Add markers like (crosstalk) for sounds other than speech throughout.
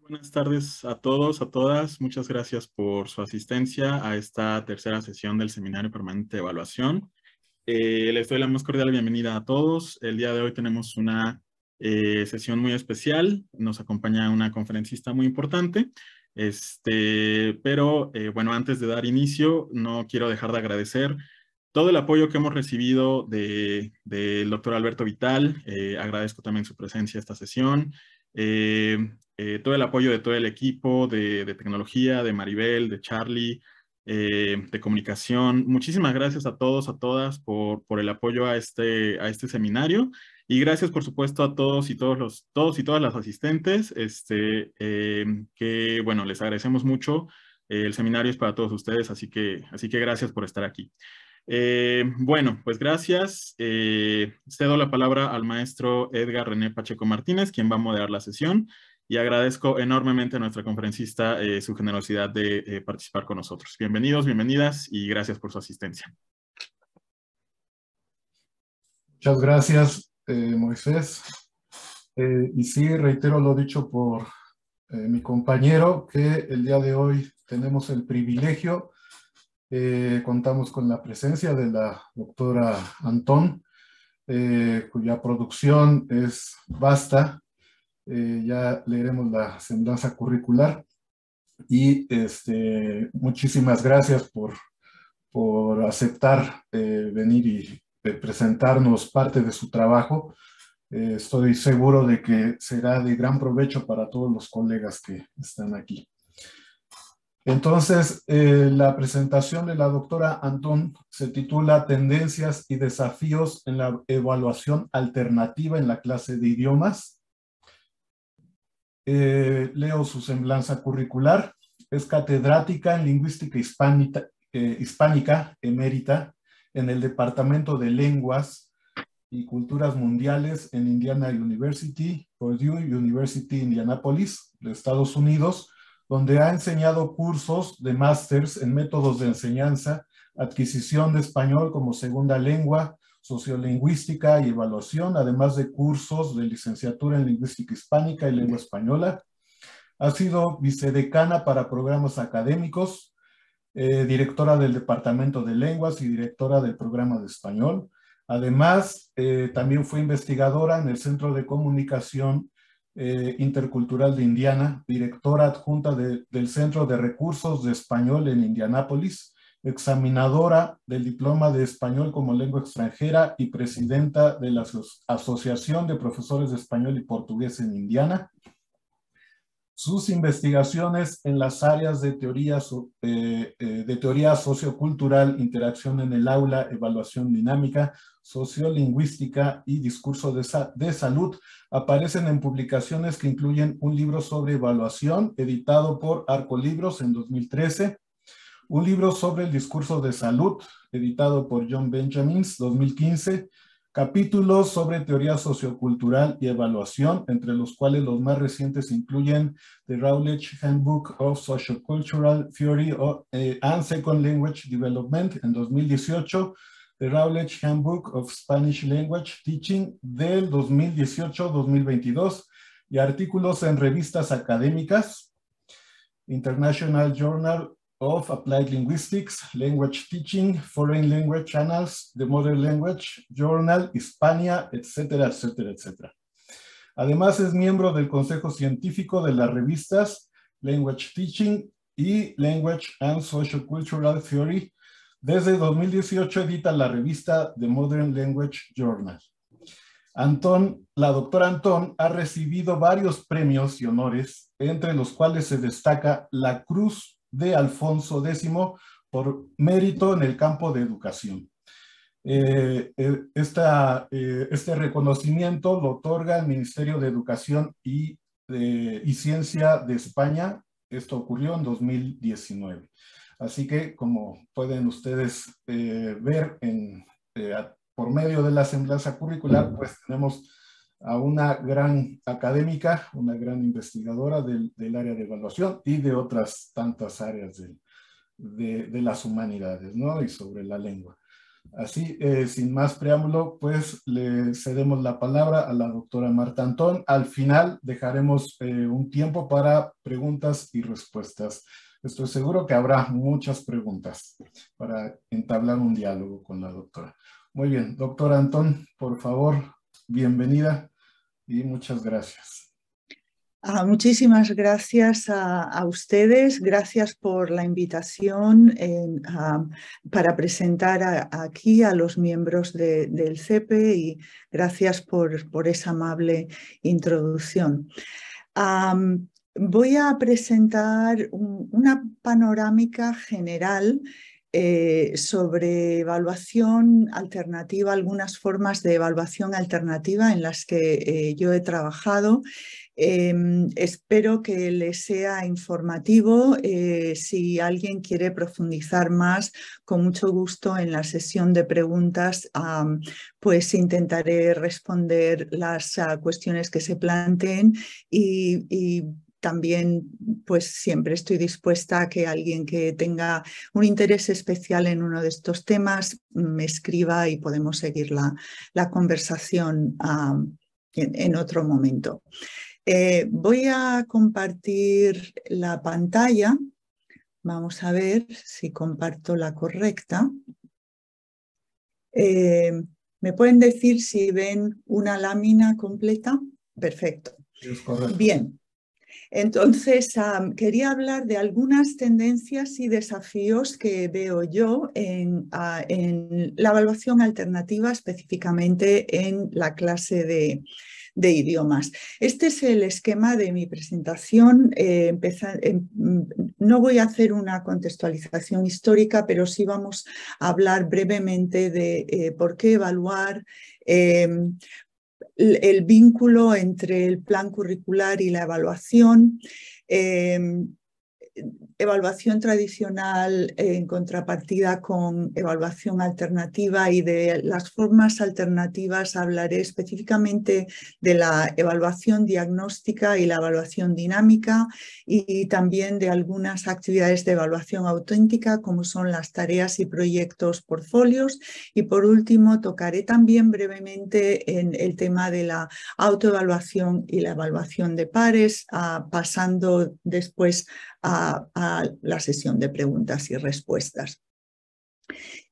buenas tardes a todos, a todas. Muchas gracias por su asistencia a esta tercera sesión del Seminario Permanente de Evaluación. Eh, les doy la más cordial bienvenida a todos. El día de hoy tenemos una eh, sesión muy especial. Nos acompaña una conferencista muy importante. Este, pero eh, bueno, antes de dar inicio, no quiero dejar de agradecer todo el apoyo que hemos recibido del de, doctor Alberto Vital. agradezco también su presencia a esta sesión. Eh, eh, todo el apoyo de todo el equipo, de, tecnología, de Maribel, de Charlie, eh, de comunicación. Muchísimas gracias a todos, a todas por, el apoyo a este, a este seminario y gracias por supuesto a todos y todos los todos y todas las asistentes. Este, eh, que bueno, les agradecemos mucho. el seminario es para todos ustedes, así que así que gracias por estar aquí. bueno, pues gracias. cedo la palabra al maestro Edgar René Pacheco Martínez, quien va a moderar la sesión y agradezco enormemente a nuestra conferencista eh, su generosidad de eh, participar con nosotros. Bienvenidos, bienvenidas y gracias por su asistencia. Muchas gracias, eh, Moisés. y sí, reitero lo dicho por mi compañero, que el día de hoy tenemos el privilegio, contamos con la presencia de la doctora Antón, cuya producción es vasta, eh, ya leeremos la semblanza curricular. Y este, muchísimas gracias por, aceptar eh, venir y eh, presentarnos parte de su trabajo. estoy seguro de que será de gran provecho para todos los colegas que están aquí. Entonces, la presentación de la doctora Antón se titula Tendencias y desafíos en la evaluación alternativa en la clase de idiomas. Eh, leo su semblanza curricular. Es catedrática en lingüística eh, hispánica, emérita en el Departamento de Lenguas y Culturas Mundiales en Indiana University, Purdue University Indianapolis, de Estados Unidos, donde ha enseñado cursos de másters en métodos de enseñanza, adquisición de español como segunda lengua, sociolingüística y evaluación, además de cursos de licenciatura en lingüística hispánica y lengua española. Ha sido vicedecana para programas académicos, eh, directora del Departamento de Lenguas y directora del programa de español. Además, eh, también fue investigadora en el Centro de Comunicación eh, Intercultural de Indiana, directora adjunta del Centro de Recursos de Español en Indianápolis, examinadora del Diploma de Español como Lengua Extranjera y presidenta de la Asociación de Profesores de Español y Portugués en Indiana. Sus investigaciones en las áreas de teoría, eh, eh, sociocultural, interacción en el aula, evaluación dinámica, sociolingüística y discurso de, salud aparecen en publicaciones que incluyen un libro sobre evaluación editado por Arco Libros en 2013, un libro sobre el discurso de salud, editado por John Benjamins, 2015, capítulos sobre teoría sociocultural y evaluación, entre los cuales los más recientes incluyen The Routledge Handbook of Sociocultural Theory eh, and Second Language Development en 2018, The Routledge Handbook of Spanish Language Teaching del 2018-2022 y artículos en revistas académicas, International Journal of applied linguistics, language teaching, foreign language channels, the modern language, journal, Hispania, etcétera, etcétera, etcétera. Además es miembro del Consejo Científico de las revistas Language Teaching y Language and Social Cultural Theory. Desde 2018 edita la revista The Modern Language Journal. Antón, la doctora Antón ha recibido varios premios y honores, entre los cuales se destaca la Cruz de Alfonso X por mérito en el campo de educación. Eh, eh, eh, este reconocimiento lo otorga el Ministerio de Educación y, de, Ciencia de España. Esto ocurrió en 2019. Así que, como pueden ustedes ver en, por medio de la semblanza curricular, pues tenemos a una gran académica, una gran investigadora del, del área de evaluación y de otras tantas áreas de, de, las humanidades, ¿no? Y sobre la lengua. Así, eh, sin más preámbulo, pues le cedemos la palabra a la doctora Marta Antón. Al final dejaremos eh, un tiempo para preguntas y respuestas. Estoy seguro que habrá muchas preguntas para entablar un diálogo con la doctora. Muy bien, doctora Antón, por favor, bienvenida y muchas gracias. Ah, muchísimas gracias a, ustedes, gracias por la invitación ah, para presentar aquí a los miembros del CEPE y gracias por, esa amable introducción. voy a presentar una panorámica general eh, sobre evaluación alternativa, algunas formas de evaluación alternativa en las que eh, yo he trabajado. Em, espero que les sea informativo. Eh, si alguien quiere profundizar más, con mucho gusto en la sesión de preguntas, pues intentaré responder las ah, cuestiones que se planteen y también pues siempre estoy dispuesta a que alguien que tenga un interés especial en uno de estos temas me escriba y podemos seguir la, conversación ah, en, otro momento. Eh, voy a compartir la pantalla. Vamos a ver si comparto la correcta. Eh, ¿Me pueden decir si ven una lámina completa? Perfecto. Bien, entonces, quería hablar de algunas tendencias y desafíos que veo yo en, la evaluación alternativa, específicamente en la clase de, idiomas. Este es el esquema de mi presentación. Eh, em, mm, no voy a hacer una contextualización histórica, pero sí vamos a hablar brevemente de eh, por qué evaluar, em, el vínculo entre el plan curricular y la evaluación, em, evaluación tradicional en contrapartida con evaluación alternativa y de las formas alternativas hablaré específicamente de la evaluación diagnóstica y la evaluación dinámica y también de algunas actividades de evaluación auténtica como son las tareas y proyectos portfolios y por último tocaré también brevemente en el tema de la autoevaluación y la evaluación de pares ah, pasando después a, la sesión de preguntas y respuestas.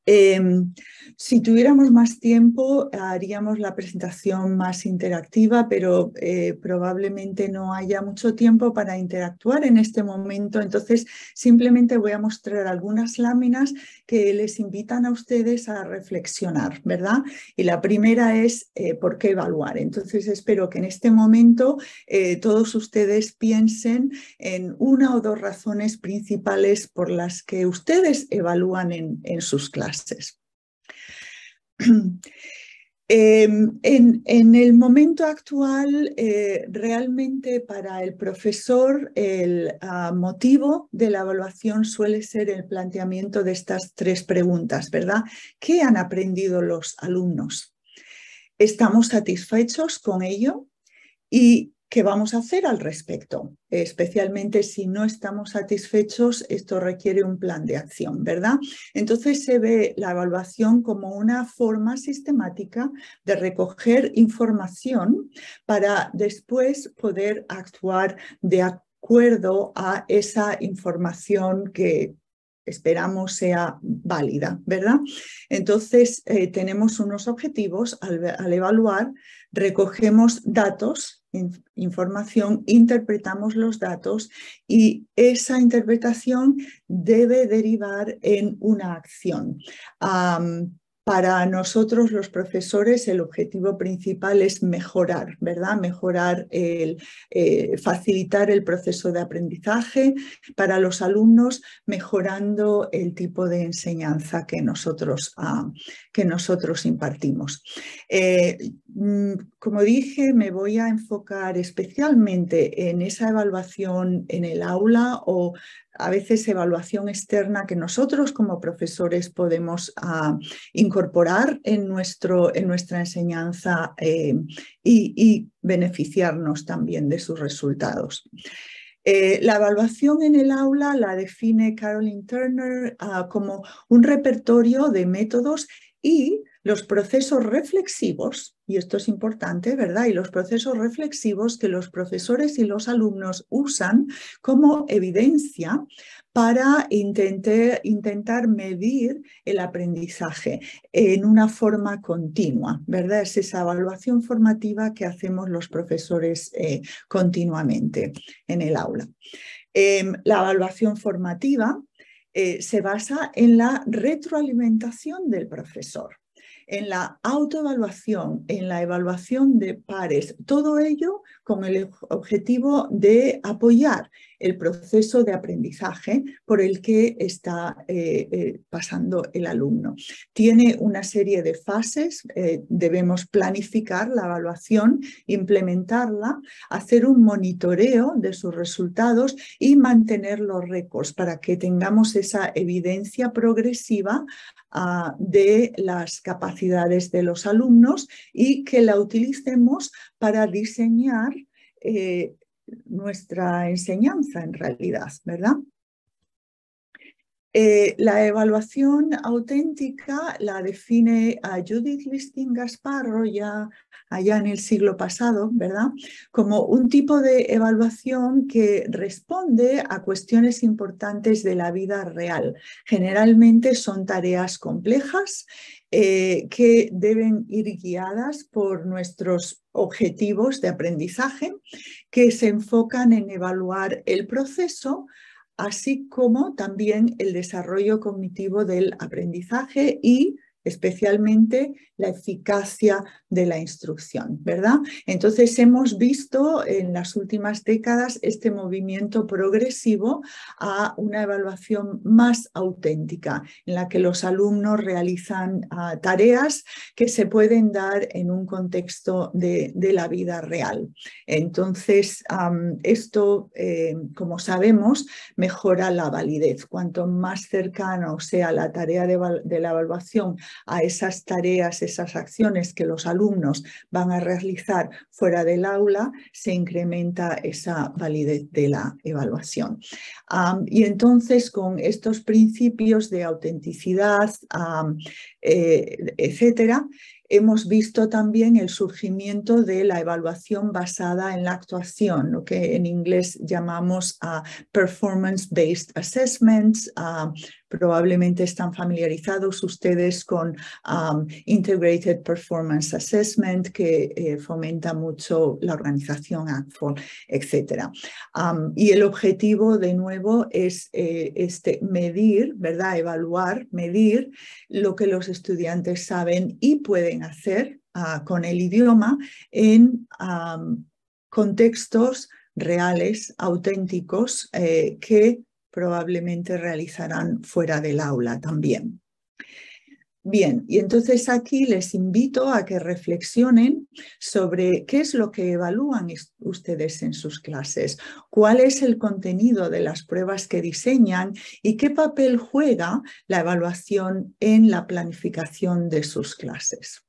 Em, si tuviéramos más tiempo, haríamos la presentación más interactiva, pero eh, probablemente no haya mucho tiempo para interactuar en este momento. Entonces, simplemente voy a mostrar algunas láminas que les invitan a ustedes a reflexionar, ¿verdad? Y la primera es eh, por qué evaluar. Entonces, espero que en este momento eh, todos ustedes piensen en una o dos razones principales por las que ustedes evalúan en sus clases. (clears throat) Em, en, el momento actual, eh, realmente para el profesor, el ah, motivo de la evaluación suele ser el planteamiento de estas tres preguntas, ¿verdad? ¿Qué han aprendido los alumnos? ¿Estamos satisfechos con ello? ¿Y ¿Qué vamos a hacer al respecto? Especialmente si no estamos satisfechos, esto requiere un plan de acción, ¿verdad? Entonces se ve la evaluación como una forma sistemática de recoger información para después poder actuar de acuerdo a esa información que esperamos sea válida, ¿verdad? Entonces, eh, tenemos unos objetivos al evaluar, recogemos datos información, interpretamos los datos y esa interpretación debe derivar en una acción para nosotros los profesores el objetivo principal es mejorar, ¿verdad? Mejorar, el, eh, facilitar el proceso de aprendizaje para los alumnos, mejorando el tipo de enseñanza que nosotros, ah, que nosotros impartimos. Eh, mm, como dije, me voy a enfocar especialmente en esa evaluación en el aula o a veces evaluación externa que nosotros como profesores podemos ah, incorporar en, nuestro, en, nuestra enseñanza eh, y, beneficiarnos también de sus resultados. Eh, la evaluación en el aula la define Carolyn Turner ah, como un repertorio de métodos y los procesos reflexivos, y esto es importante, ¿verdad? Y los procesos reflexivos que los profesores y los alumnos usan como evidencia para intentar, intentar medir el aprendizaje en una forma continua, ¿verdad? Es esa evaluación formativa que hacemos los profesores eh, continuamente en el aula. Em, la evaluación formativa eh, se basa en la retroalimentación del profesor en la autoevaluación, en la evaluación de pares, todo ello con el objetivo de apoyar el proceso de aprendizaje por el que está eh, eh, pasando el alumno. Tiene una serie de fases, eh, debemos planificar la evaluación, implementarla, hacer un monitoreo de sus resultados y mantener los récords para que tengamos esa evidencia progresiva ah, de las capacidades de los alumnos y que la utilicemos para diseñar nuestra enseñanza en realidad, ¿verdad? Eh, la evaluación auténtica la define a Judith Listing Gasparro ya allá en el siglo pasado, ¿verdad? Como un tipo de evaluación que responde a cuestiones importantes de la vida real. Generalmente son tareas complejas eh, que deben ir guiadas por nuestros objetivos de aprendizaje que se enfocan en evaluar el proceso así como también el desarrollo cognitivo del aprendizaje y especialmente la eficacia de la instrucción, ¿verdad? Entonces hemos visto en las últimas décadas este movimiento progresivo a una evaluación más auténtica, en la que los alumnos realizan ah, tareas que se pueden dar en un contexto de, la vida real. Entonces, esto, eh, como sabemos, mejora la validez. Cuanto más cercano sea la tarea de la evaluación, a esas tareas, esas acciones que los alumnos van a realizar fuera del aula, se incrementa esa validez de la evaluación. y entonces con estos principios de autenticidad, eh, etcétera, hemos visto también el surgimiento de la evaluación basada en la actuación, lo que en inglés llamamos ah, performance-based assessments. Ah, probablemente están familiarizados ustedes con ah, Integrated Performance Assessment, que eh, fomenta mucho la organización ACFOL, etc. y el objetivo, de nuevo, es eh, este, medir, ¿verdad? evaluar, medir lo que los estudiantes saben y pueden hacer ah, con el idioma en contextos reales, auténticos, eh, que probablemente realizarán fuera del aula también. Bien, y entonces aquí les invito a que reflexionen sobre qué es lo que evalúan ustedes en sus clases, cuál es el contenido de las pruebas que diseñan y qué papel juega la evaluación en la planificación de sus clases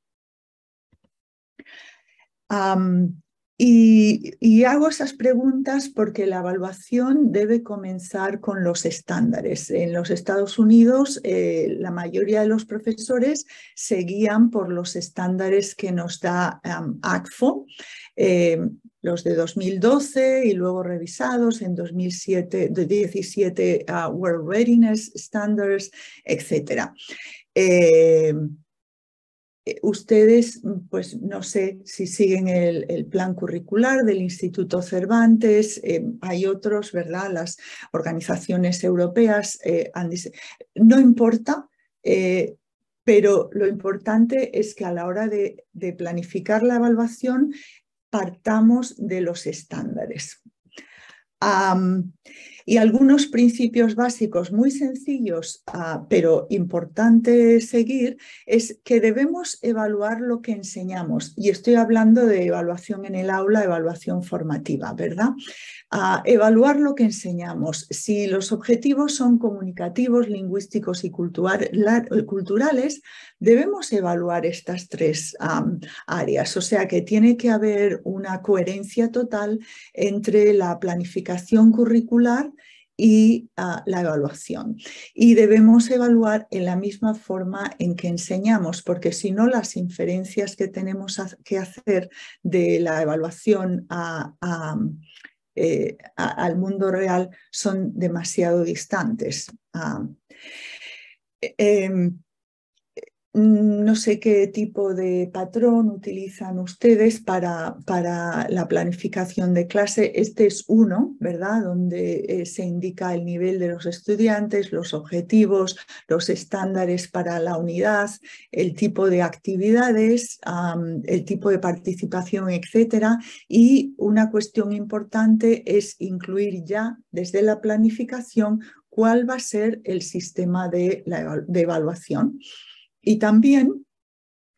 y, hago esas preguntas porque la evaluación debe comenzar con los estándares. En los Estados Unidos, eh, la mayoría de los profesores seguían por los estándares que nos da ACFO, eh, los de 2012 y luego revisados en 2017, de 17 World Readiness Standards, etc. Eh, ustedes, pues no sé si siguen el, plan curricular del Instituto Cervantes, eh, hay otros, ¿verdad? Las organizaciones europeas eh, han dicho... no importa, pero lo importante es que a la hora de, planificar la evaluación partamos de los estándares y algunos principios básicos muy sencillos, ah, pero importante seguir, es que debemos evaluar lo que enseñamos. Y estoy hablando de evaluación en el aula, evaluación formativa, ¿verdad? a evaluar lo que enseñamos, si los objetivos son comunicativos, lingüísticos y culturales, debemos evaluar estas tres áreas. O sea que tiene que haber una coherencia total entre la planificación curricular y ah, la evaluación. Y debemos evaluar en la misma forma en que enseñamos, porque si no las inferencias que tenemos que hacer de la evaluación a eh, al mundo real son demasiado distantes. Ah, em, Mm, no sé qué tipo de patrón utilizan ustedes para, la planificación de clase. Este es uno, ¿verdad? Donde eh, se indica el nivel de los estudiantes, los objetivos, los estándares para la unidad, el tipo de actividades, el tipo de participación, etc. Y una cuestión importante es incluir ya desde la planificación cuál va a ser el sistema de evaluación. Y también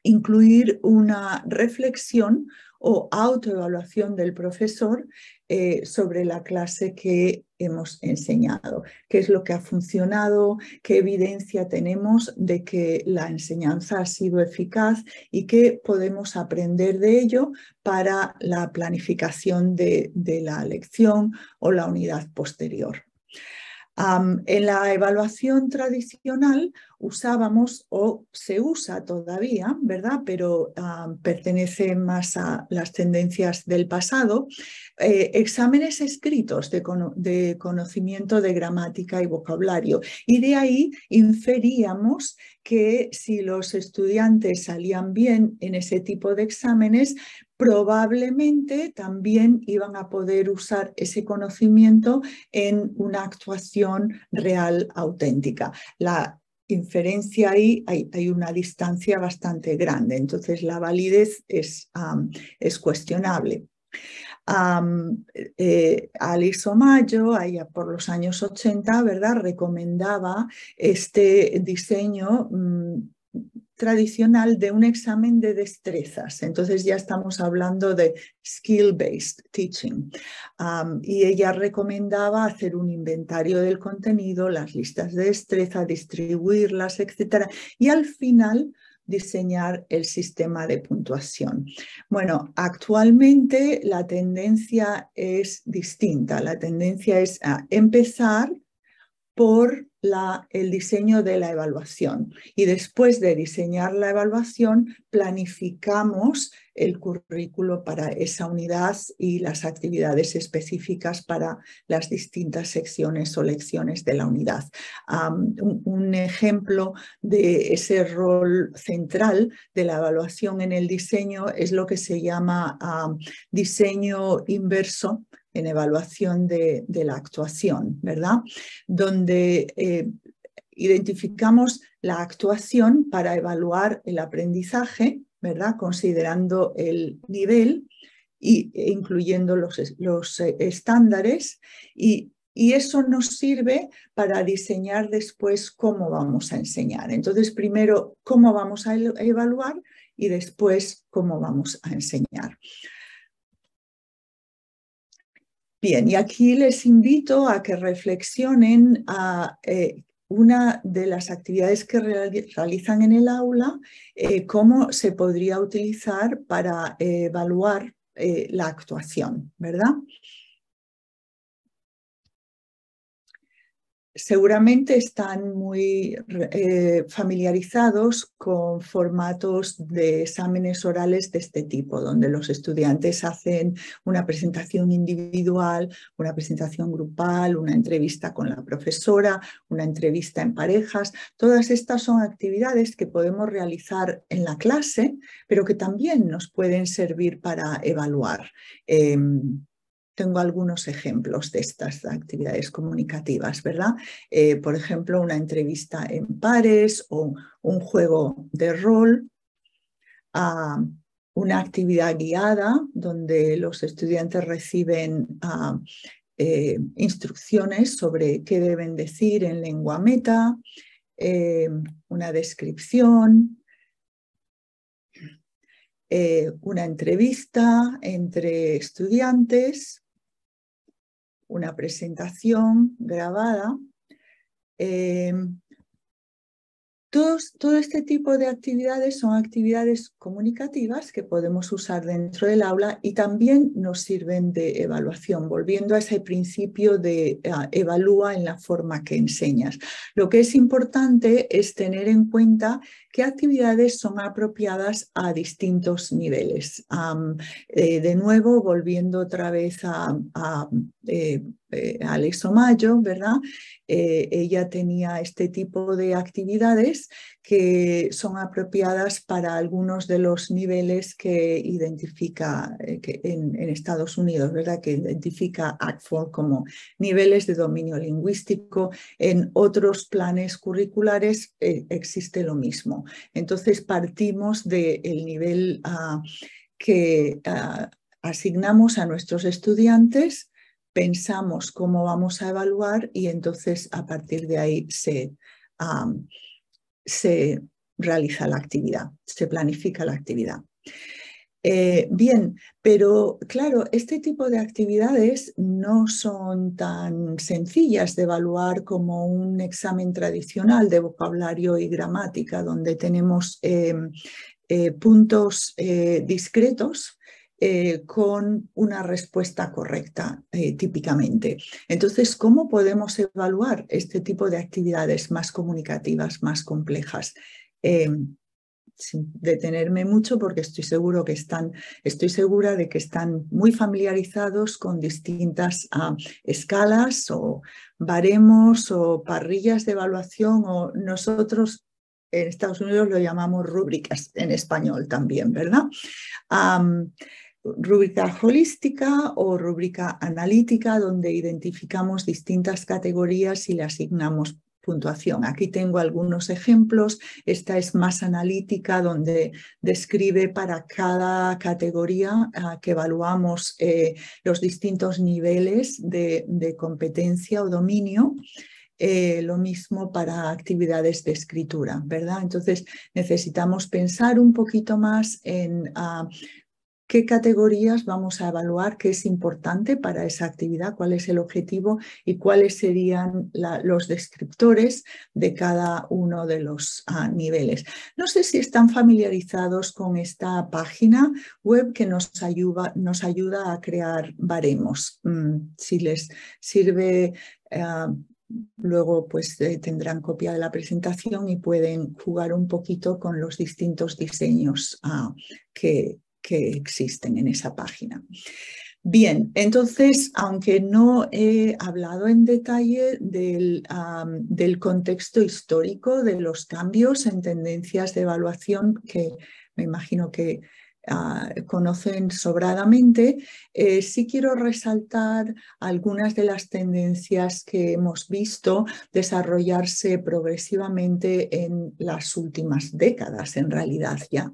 incluir una reflexión o autoevaluación del profesor eh, sobre la clase que hemos enseñado, qué es lo que ha funcionado, qué evidencia tenemos de que la enseñanza ha sido eficaz y qué podemos aprender de ello para la planificación de, de la lección o la unidad posterior en la evaluación tradicional usábamos o se usa todavía, ¿verdad? Pero pertenece más a las tendencias del pasado, eh, exámenes escritos de conocimiento de gramática y vocabulario. Y de ahí inferíamos que si los estudiantes salían bien en ese tipo de exámenes, probablemente también iban a poder usar ese conocimiento en una actuación real auténtica. La inferencia ahí hay, una distancia bastante grande, entonces la validez es, es cuestionable. Eh, Alice eh, allá por los años 80, ¿verdad? recomendaba este diseño mm, tradicional de un examen de destrezas. Entonces ya estamos hablando de skill-based teaching. y ella recomendaba hacer un inventario del contenido, las listas de destreza, distribuirlas, etc. Y al final diseñar el sistema de puntuación. Bueno, actualmente la tendencia es distinta. La tendencia es a empezar por el diseño de la evaluación. Y después de diseñar la evaluación, planificamos el currículo para esa unidad y las actividades específicas para las distintas secciones o lecciones de la unidad. un, ejemplo de ese rol central de la evaluación en el diseño es lo que se llama diseño inverso, en evaluación de, la actuación, ¿verdad? Donde eh, identificamos la actuación para evaluar el aprendizaje, ¿verdad? Considerando el nivel y, e incluyendo los, los eh, estándares y y eso nos sirve para diseñar después cómo vamos a enseñar. Entonces, primero, cómo vamos a evaluar y después, cómo vamos a enseñar. Bien, y aquí les invito a que reflexionen a eh, una de las actividades que realizan en el aula, eh, cómo se podría utilizar para eh, evaluar la actuación, ¿verdad? seguramente están muy eh, familiarizados con formatos de exámenes orales de este tipo, donde los estudiantes hacen una presentación individual, una presentación grupal, una entrevista con la profesora, una entrevista en parejas. Todas estas son actividades que podemos realizar en la clase, pero que también nos pueden servir para evaluar. Em, tengo algunos ejemplos de estas actividades comunicativas, ¿verdad? Eh, por ejemplo, una entrevista en pares o un juego de rol, una actividad guiada donde los estudiantes reciben eh, instrucciones sobre qué deben decir en lengua meta, eh, una descripción, una entrevista entre estudiantes una presentación grabada eh, todo este tipo de actividades son actividades comunicativas que podemos usar dentro del aula y también nos sirven de evaluación, volviendo a ese principio de ah, evalúa en la forma que enseñas. Lo que es importante es tener en cuenta qué actividades son apropiadas a distintos niveles. Eh, de nuevo, volviendo otra vez a, eh, eh, Alex Omayo, ¿verdad? Eh, ella tenía este tipo de actividades que son apropiadas para algunos de los niveles que identifica eh, en, Estados Unidos, ¿verdad? Que identifica ACFOR como niveles de dominio lingüístico. En otros planes curriculares existe lo mismo. Entonces partimos del nivel ah, que ah, asignamos a nuestros estudiantes pensamos cómo vamos a evaluar y entonces a partir de ahí se, se realiza la actividad, se planifica la actividad. Eh, bien, pero claro, este tipo de actividades no son tan sencillas de evaluar como un examen tradicional de vocabulario y gramática, donde tenemos em, eh, puntos eh, discretos eh, con una respuesta correcta, eh, típicamente. Entonces, ¿cómo podemos evaluar este tipo de actividades más comunicativas, más complejas? Eh, sin detenerme mucho porque estoy seguro que están, estoy segura de que están muy familiarizados con distintas ah, escalas o baremos o parrillas de evaluación o nosotros en Estados Unidos lo llamamos rúbricas en español también, ¿verdad? rúbrica holística o rúbrica analítica, donde identificamos distintas categorías y le asignamos puntuación. Aquí tengo algunos ejemplos. Esta es más analítica, donde describe para cada categoría ah, que evaluamos eh, los distintos niveles de, competencia o dominio. Eh, lo mismo para actividades de escritura, ¿verdad? Entonces necesitamos pensar un poquito más en ah, qué categorías vamos a evaluar, qué es importante para esa actividad, cuál es el objetivo y cuáles serían los descriptores de cada uno de los ah, niveles. No sé si están familiarizados con esta página web que nos ayuda, nos ayuda a crear baremos. Mm, si les sirve... Ah, luego pues eh, tendrán copia de la presentación y pueden jugar un poquito con los distintos diseños ah, que, que existen en esa página. Bien, entonces, aunque no he hablado en detalle del, contexto histórico de los cambios en tendencias de evaluación que me imagino que ah, conocen sobradamente, eh, sí quiero resaltar algunas de las tendencias que hemos visto desarrollarse progresivamente en las últimas décadas, en realidad ya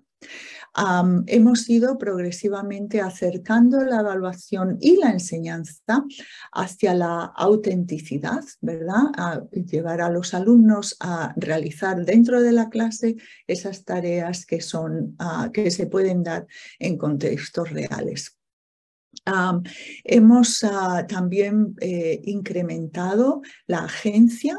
hemos ido progresivamente acercando la evaluación y la enseñanza hacia la autenticidad, ¿verdad? A llevar a los alumnos a realizar dentro de la clase esas tareas que, son, ah, que se pueden dar en contextos reales. hemos ah, también eh, incrementado la agencia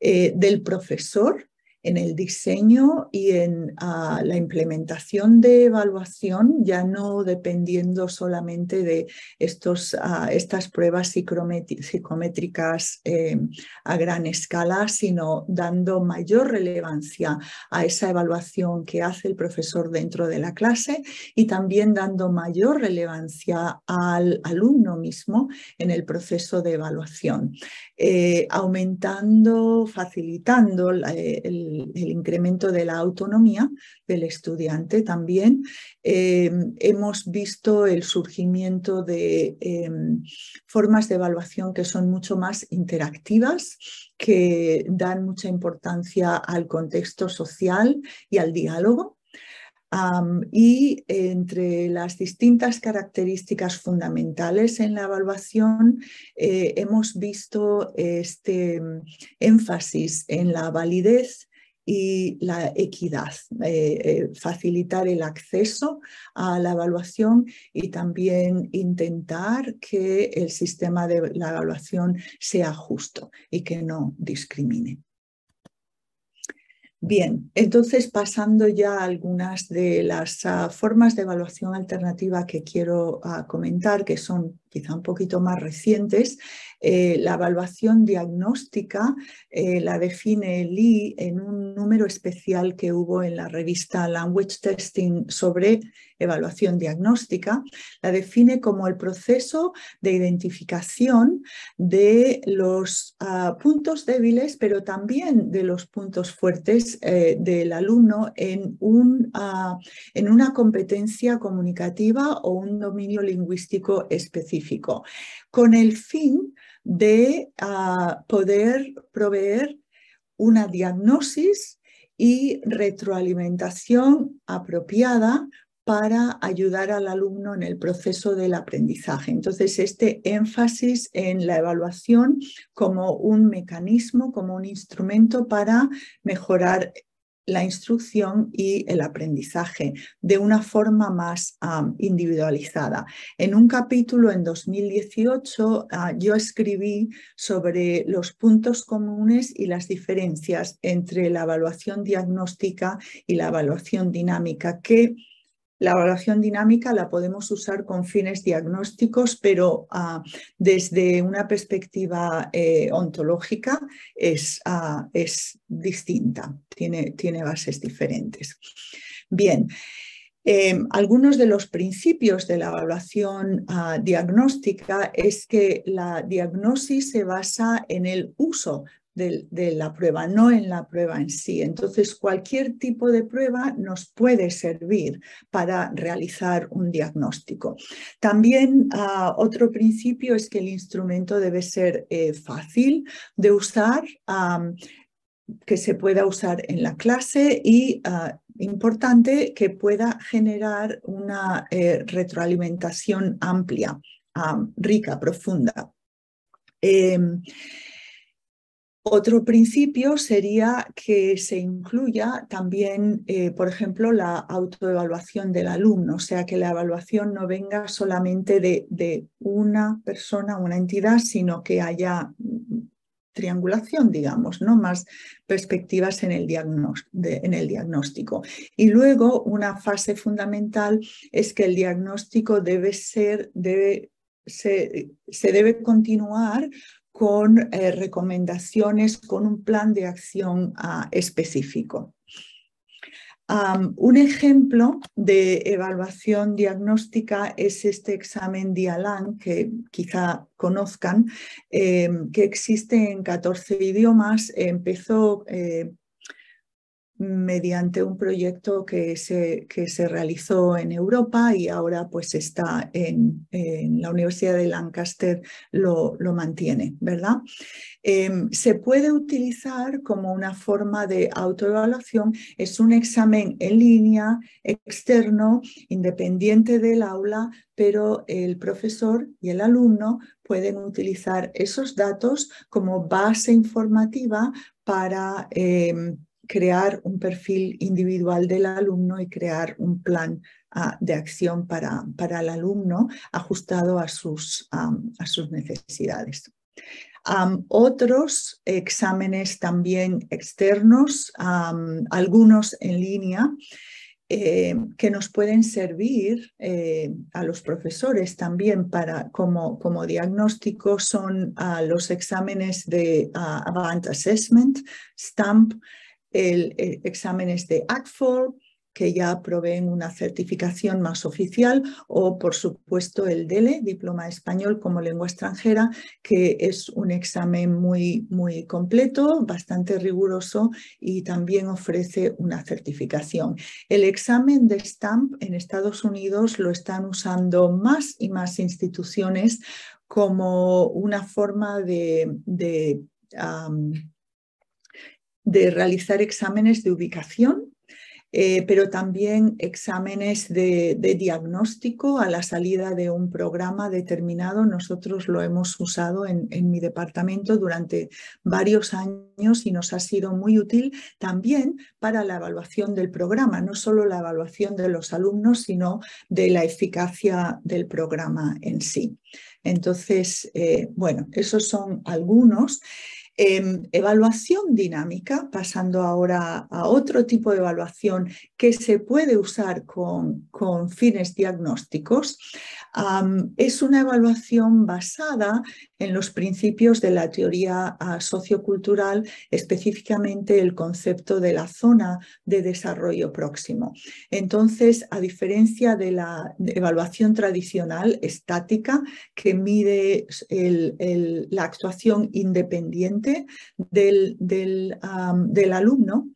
eh, del profesor en el diseño y en ah, la implementación de evaluación, ya no dependiendo solamente de estos, ah, estas pruebas psicométricas eh, a gran escala, sino dando mayor relevancia a esa evaluación que hace el profesor dentro de la clase y también dando mayor relevancia al alumno mismo en el proceso de evaluación, eh, aumentando, facilitando el el, incremento de la autonomía del estudiante también. Eh, hemos visto el surgimiento de em, formas de evaluación que son mucho más interactivas, que dan mucha importancia al contexto social y al diálogo. y entre las distintas características fundamentales en la evaluación eh, hemos visto este em, énfasis en la validez y la equidad, eh, eh, facilitar el acceso a la evaluación y también intentar que el sistema de la evaluación sea justo y que no discrimine. Bien, entonces pasando ya a algunas de las ah, formas de evaluación alternativa que quiero ah, comentar, que son quizá un poquito más recientes, eh, la evaluación diagnóstica eh, la define Lee en un número especial que hubo en la revista Language Testing sobre evaluación diagnóstica, la define como el proceso de identificación de los ah, puntos débiles, pero también de los puntos fuertes eh, del alumno en, un, ah, en una competencia comunicativa o un dominio lingüístico específico con el fin de ah, poder proveer una diagnosis y retroalimentación apropiada para ayudar al alumno en el proceso del aprendizaje. Entonces, este énfasis en la evaluación como un mecanismo, como un instrumento para mejorar la instrucción y el aprendizaje de una forma más individualizada. En un capítulo en 2018 ah, yo escribí sobre los puntos comunes y las diferencias entre la evaluación diagnóstica y la evaluación dinámica que la evaluación dinámica la podemos usar con fines diagnósticos, pero ah, desde una perspectiva eh, ontológica ah, es, distinta, tiene, tiene, bases diferentes. Bien. Em, algunos de los principios de la evaluación ah, diagnóstica es que la diagnosis se basa en el uso de, la prueba, no en la prueba en sí. Entonces, cualquier tipo de prueba nos puede servir para realizar un diagnóstico. También ah, otro principio es que el instrumento debe ser eh, fácil de usar. que se pueda usar en la clase y ah, importante que pueda generar una eh, retroalimentación amplia, rica, profunda. Em, otro principio sería que se incluya también, eh, por ejemplo, la autoevaluación del alumno, o sea, que la evaluación no venga solamente de, una persona, una entidad, sino que haya triangulación, digamos, ¿no? más perspectivas en el, en el, diagnóstico. Y luego una fase fundamental es que el diagnóstico debe ser, debe, se, se debe continuar con eh, recomendaciones, con un plan de acción ah, específico. un ejemplo de evaluación diagnóstica es este examen DIALAN, que quizá conozcan, em, que existe en 14 idiomas. Empezó eh, mediante un proyecto que se, que se realizó en Europa y ahora pues está en, la Universidad de Lancaster, lo, mantiene, ¿verdad? Em, se puede utilizar como una forma de autoevaluación, es un examen en línea, externo, independiente del aula, pero el profesor y el alumno pueden utilizar esos datos como base informativa para... Em, crear un perfil individual del alumno y crear un plan ah, de acción para, el alumno ajustado a sus, a sus necesidades. otros exámenes también externos, algunos en línea, eh, que nos pueden servir eh, a los profesores también como, diagnóstico son ah, los exámenes de ah, Avant Assessment, STAMP, el, examen eh, exámenes de ACFOR, que ya proveen una certificación más oficial, o por supuesto el DELE, Diploma Español como Lengua Extranjera, que es un examen muy, muy completo, bastante riguroso y también ofrece una certificación. El examen de STAMP en Estados Unidos lo están usando más y más instituciones como una forma de de realizar exámenes de ubicación, eh, pero también exámenes de, diagnóstico a la salida de un programa determinado. Nosotros lo hemos usado en, mi departamento durante varios años y nos ha sido muy útil también para la evaluación del programa, no solo la evaluación de los alumnos, sino de la eficacia del programa en sí. Entonces, eh, bueno, esos son algunos. Em, evaluación dinámica, pasando ahora a otro tipo de evaluación que se puede usar con fines diagnósticos es una evaluación basada en los principios de la teoría ah, sociocultural, específicamente el concepto de la zona de desarrollo próximo. Entonces, a diferencia de la evaluación tradicional estática, que mide la actuación independiente del, alumno,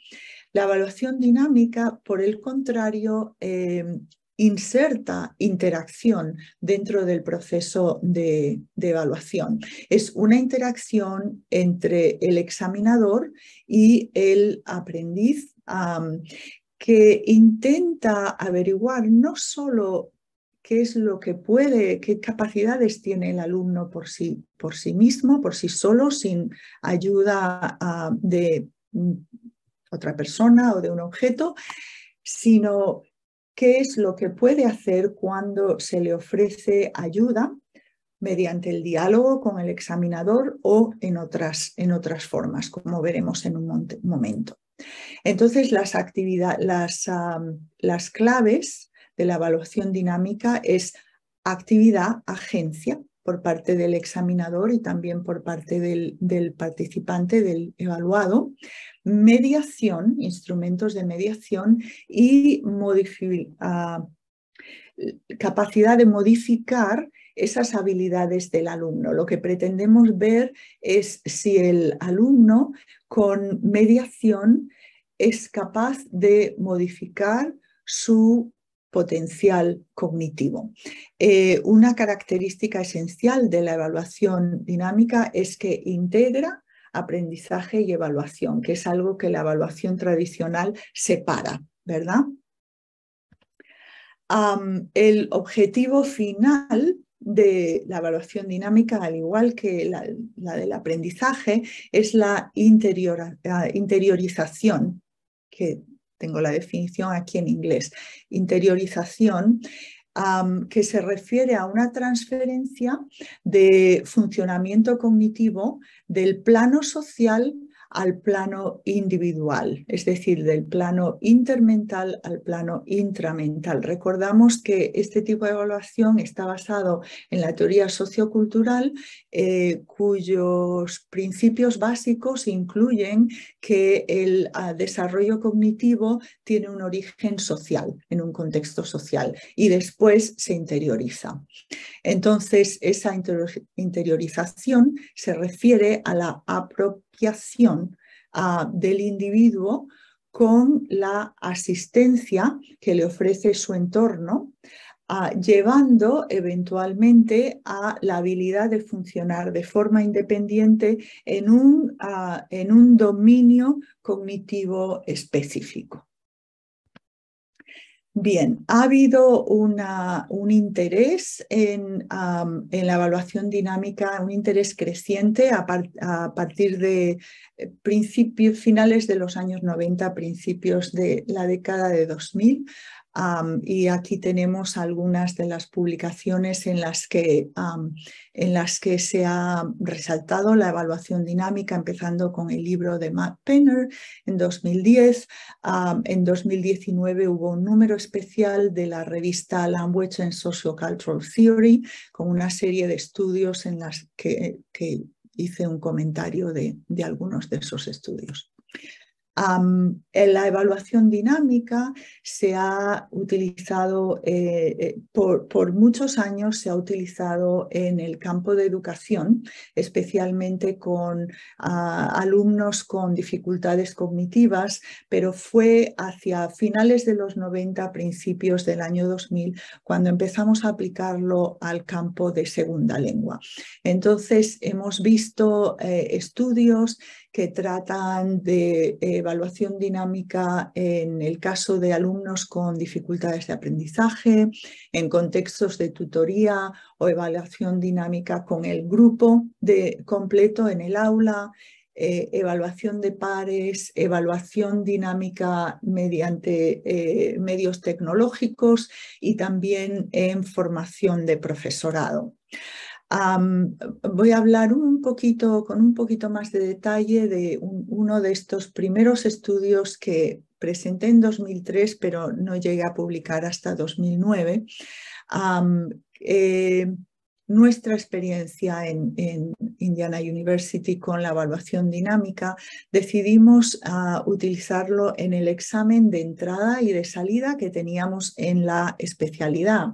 la evaluación dinámica, por el contrario, em, inserta interacción dentro del proceso de, evaluación. Es una interacción entre el examinador y el aprendiz que intenta averiguar no solo qué es lo que puede, qué capacidades tiene el alumno por sí, por sí mismo, por sí solo, sin ayuda de mm, otra persona o de un objeto, sino qué es lo que puede hacer cuando se le ofrece ayuda mediante el diálogo con el examinador o en otras, en otras formas, como veremos en un momento. Entonces, las, las, las claves de la evaluación dinámica es actividad, agencia, por parte del examinador y también por parte del, participante, del evaluado, mediación, instrumentos de mediación y capacidad de modificar esas habilidades del alumno. Lo que pretendemos ver es si el alumno con mediación es capaz de modificar su potencial cognitivo. Eh, una característica esencial de la evaluación dinámica es que integra aprendizaje y evaluación, que es algo que la evaluación tradicional separa, ¿verdad? el objetivo final de la evaluación dinámica, al igual que la, del aprendizaje, es la, eh, interiorización, que tengo la definición aquí en inglés, interiorización, que se refiere a una transferencia de funcionamiento cognitivo del plano social al plano individual, es decir, del plano intermental al plano intramental. Recordamos que este tipo de evaluación está basado en la teoría sociocultural, eh, cuyos principios básicos incluyen que el ah, desarrollo cognitivo tiene un origen social, en un contexto social, y después se interioriza. Entonces, esa interiorización se refiere a la apropiación Ah, del individuo con la asistencia que le ofrece su entorno, ah, llevando eventualmente a la habilidad de funcionar de forma independiente en un, ah, en un dominio cognitivo específico. Bien, ha habido un interés en, la evaluación dinámica, un interés creciente a, a partir de eh, principios finales de los años 90, principios de la década de 2000, y aquí tenemos algunas de las publicaciones en las, que, en las que se ha resaltado la evaluación dinámica, empezando con el libro de Matt Penner en 2010. en 2019 hubo un número especial de la revista Language and Sociocultural Theory, con una serie de estudios en las que, hice un comentario de algunos de esos estudios en la evaluación dinámica se ha utilizado eh, eh, por, muchos años, se ha utilizado en el campo de educación, especialmente con alumnos con dificultades cognitivas, pero fue hacia finales de los 90, principios del año 2000, cuando empezamos a aplicarlo al campo de segunda lengua. Entonces, hemos visto eh, estudios que tratan de evaluación dinámica en el caso de alumnos con dificultades de aprendizaje, en contextos de tutoría o evaluación dinámica con el grupo de, completo en el aula, eh, evaluación de pares, evaluación dinámica mediante eh, medios tecnológicos y también en formación de profesorado voy a hablar un poquito, con un poquito más de detalle de uno de estos primeros estudios que presenté en 2003, pero no llegué a publicar hasta 2009 nuestra experiencia en, Indiana University con la evaluación dinámica, decidimos ah, utilizarlo en el examen de entrada y de salida que teníamos en la especialidad.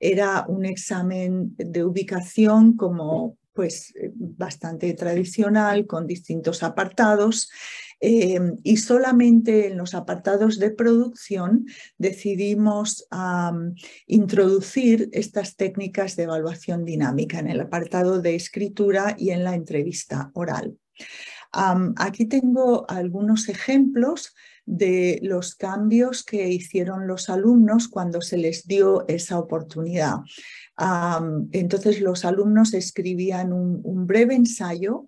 Era un examen de ubicación como pues eh, bastante tradicional, con distintos apartados Em, y solamente en los apartados de producción decidimos introducir estas técnicas de evaluación dinámica en el apartado de escritura y en la entrevista oral. aquí tengo algunos ejemplos de los cambios que hicieron los alumnos cuando se les dio esa oportunidad. entonces los alumnos escribían un breve ensayo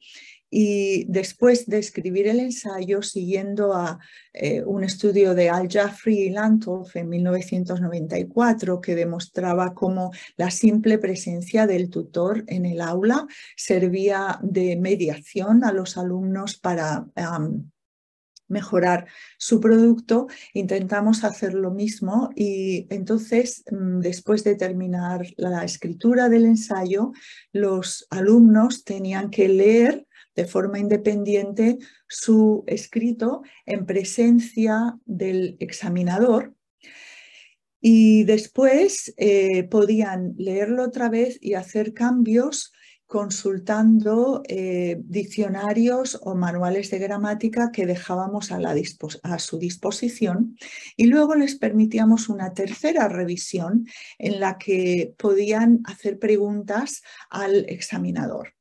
y después de escribir el ensayo, siguiendo a eh, un estudio de Al Jaffrey y Lantoff en 1994, que demostraba cómo la simple presencia del tutor en el aula servía de mediación a los alumnos para mejorar su producto, intentamos hacer lo mismo y entonces mm, después de terminar la escritura del ensayo, los alumnos tenían que leer de forma independiente su escrito en presencia del examinador y después eh, podían leerlo otra vez y hacer cambios consultando eh, diccionarios o manuales de gramática que dejábamos a, la a, su disposición y luego les permitíamos una tercera revisión en la que podían hacer preguntas al examinador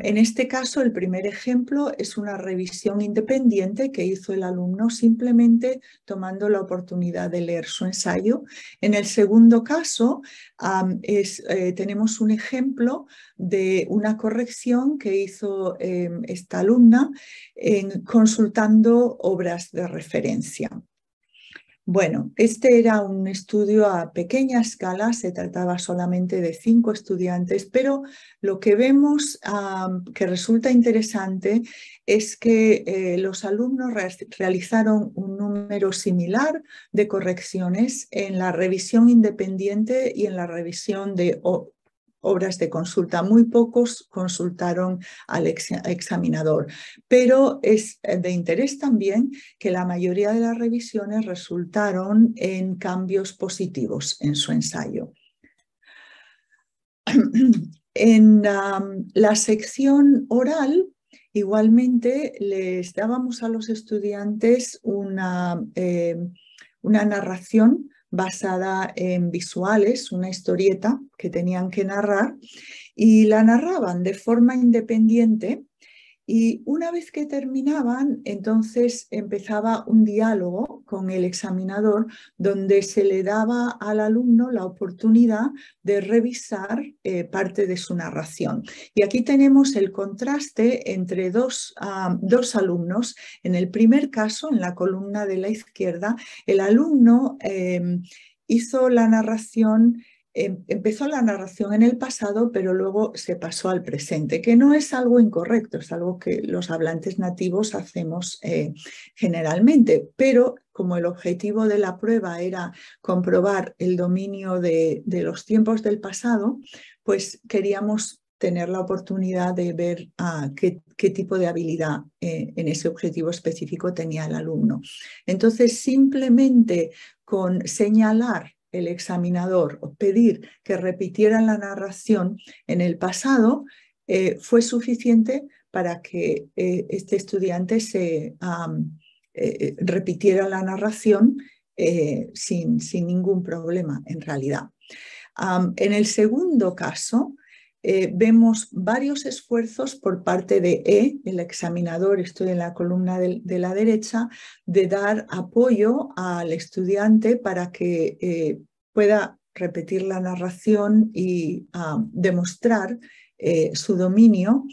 en este caso, el primer ejemplo es una revisión independiente que hizo el alumno simplemente tomando la oportunidad de leer su ensayo. En el segundo caso, eh, tenemos un ejemplo de una corrección que hizo em, esta alumna en, consultando obras de referencia. Bueno, este era un estudio a pequeña escala, se trataba solamente de cinco estudiantes, pero lo que vemos que resulta interesante es que eh, los alumnos realizaron un número similar de correcciones en la revisión independiente y en la revisión de obras de consulta. Muy pocos consultaron al examinador, pero es de interés también que la mayoría de las revisiones resultaron en cambios positivos en su ensayo. (clears throat) En la sección oral Igualmente, les dábamos a los estudiantes una, eh, una narración basada en visuales, una historieta que tenían que narrar, y la narraban de forma independiente y una vez que terminaban, entonces empezaba un diálogo con el examinador donde se le daba al alumno la oportunidad de revisar eh, parte de su narración. Y aquí tenemos el contraste entre dos, ah, dos, alumnos. En el primer caso, en la columna de la izquierda, el alumno eh, hizo la narración Em, empezó la narración en el pasado, pero luego se pasó al presente, que no es algo incorrecto, es algo que los hablantes nativos hacemos eh, generalmente, pero como el objetivo de la prueba era comprobar el dominio de, los tiempos del pasado, pues queríamos tener la oportunidad de ver ah, qué, tipo de habilidad eh, en ese objetivo específico tenía el alumno. Entonces, simplemente con señalar el examinador o pedir que repitieran la narración en el pasado eh, fue suficiente para que eh, este estudiante se eh, repitiera la narración sin, ningún problema en realidad. en el segundo caso, eh, vemos varios esfuerzos por parte de E, el examinador, estoy en la columna de, la derecha, de dar apoyo al estudiante para que eh, pueda repetir la narración y demostrar eh, su dominio.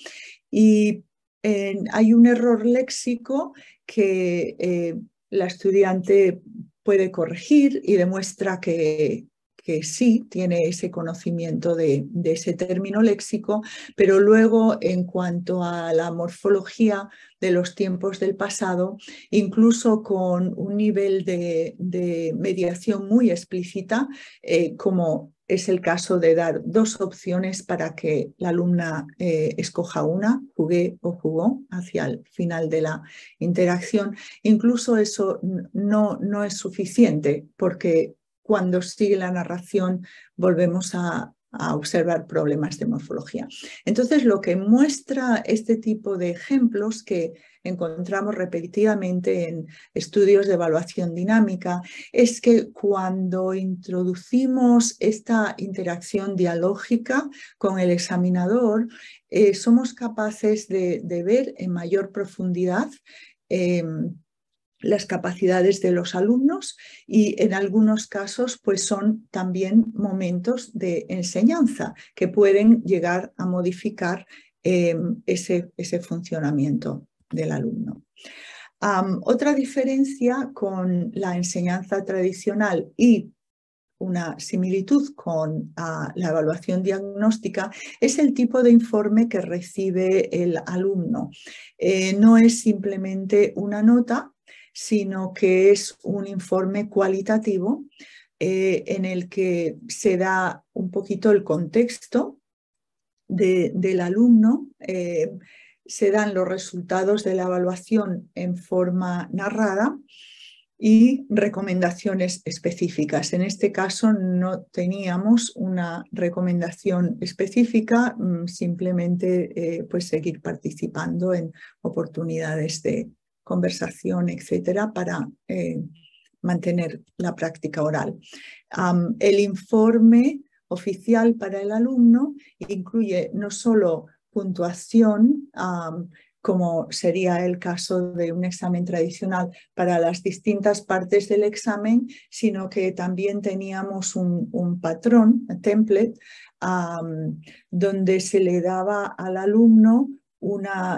Y hay un error léxico que la estudiante puede corregir y demuestra que que sí tiene ese conocimiento de, ese término léxico, pero luego en cuanto a la morfología de los tiempos del pasado, incluso con un nivel de, mediación muy explícita, eh, como es el caso de dar dos opciones para que la alumna eh, escoja una, jugué o jugó, hacia el final de la interacción. Incluso eso no, no es suficiente porque cuando sigue la narración volvemos a, observar problemas de morfología. Entonces, lo que muestra este tipo de ejemplos que encontramos repetidamente en estudios de evaluación dinámica es que cuando introducimos esta interacción dialógica con el examinador, eh, somos capaces de, ver en mayor profundidad eh, las capacidades de los alumnos y en algunos casos pues son también momentos de enseñanza que pueden llegar a modificar em, ese, funcionamiento del alumno. otra diferencia con la enseñanza tradicional y una similitud con ah, la evaluación diagnóstica es el tipo de informe que recibe el alumno. Eh, no es simplemente una nota, sino que es un informe cualitativo eh, en el que se da un poquito el contexto del alumno, eh, se dan los resultados de la evaluación en forma narrada y recomendaciones específicas. En este caso no teníamos una recomendación específica, mm, simplemente eh, pues seguir participando en oportunidades de, conversación, etcétera, para eh, mantener la práctica oral. el informe oficial para el alumno incluye no solo puntuación, como sería el caso de un examen tradicional para las distintas partes del examen, sino que también teníamos un, patrón, un template, donde se le daba al alumno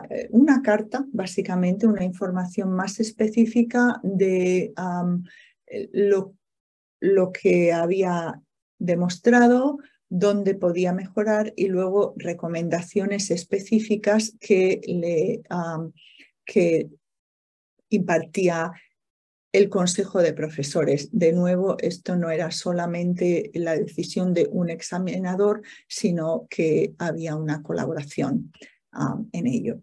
eh, una, carta, básicamente una información más específica de eh, lo, que había demostrado, dónde podía mejorar y luego recomendaciones específicas que, le, que impartía el Consejo de Profesores. De nuevo, esto no era solamente la decisión de un examinador, sino que había una colaboración en ello.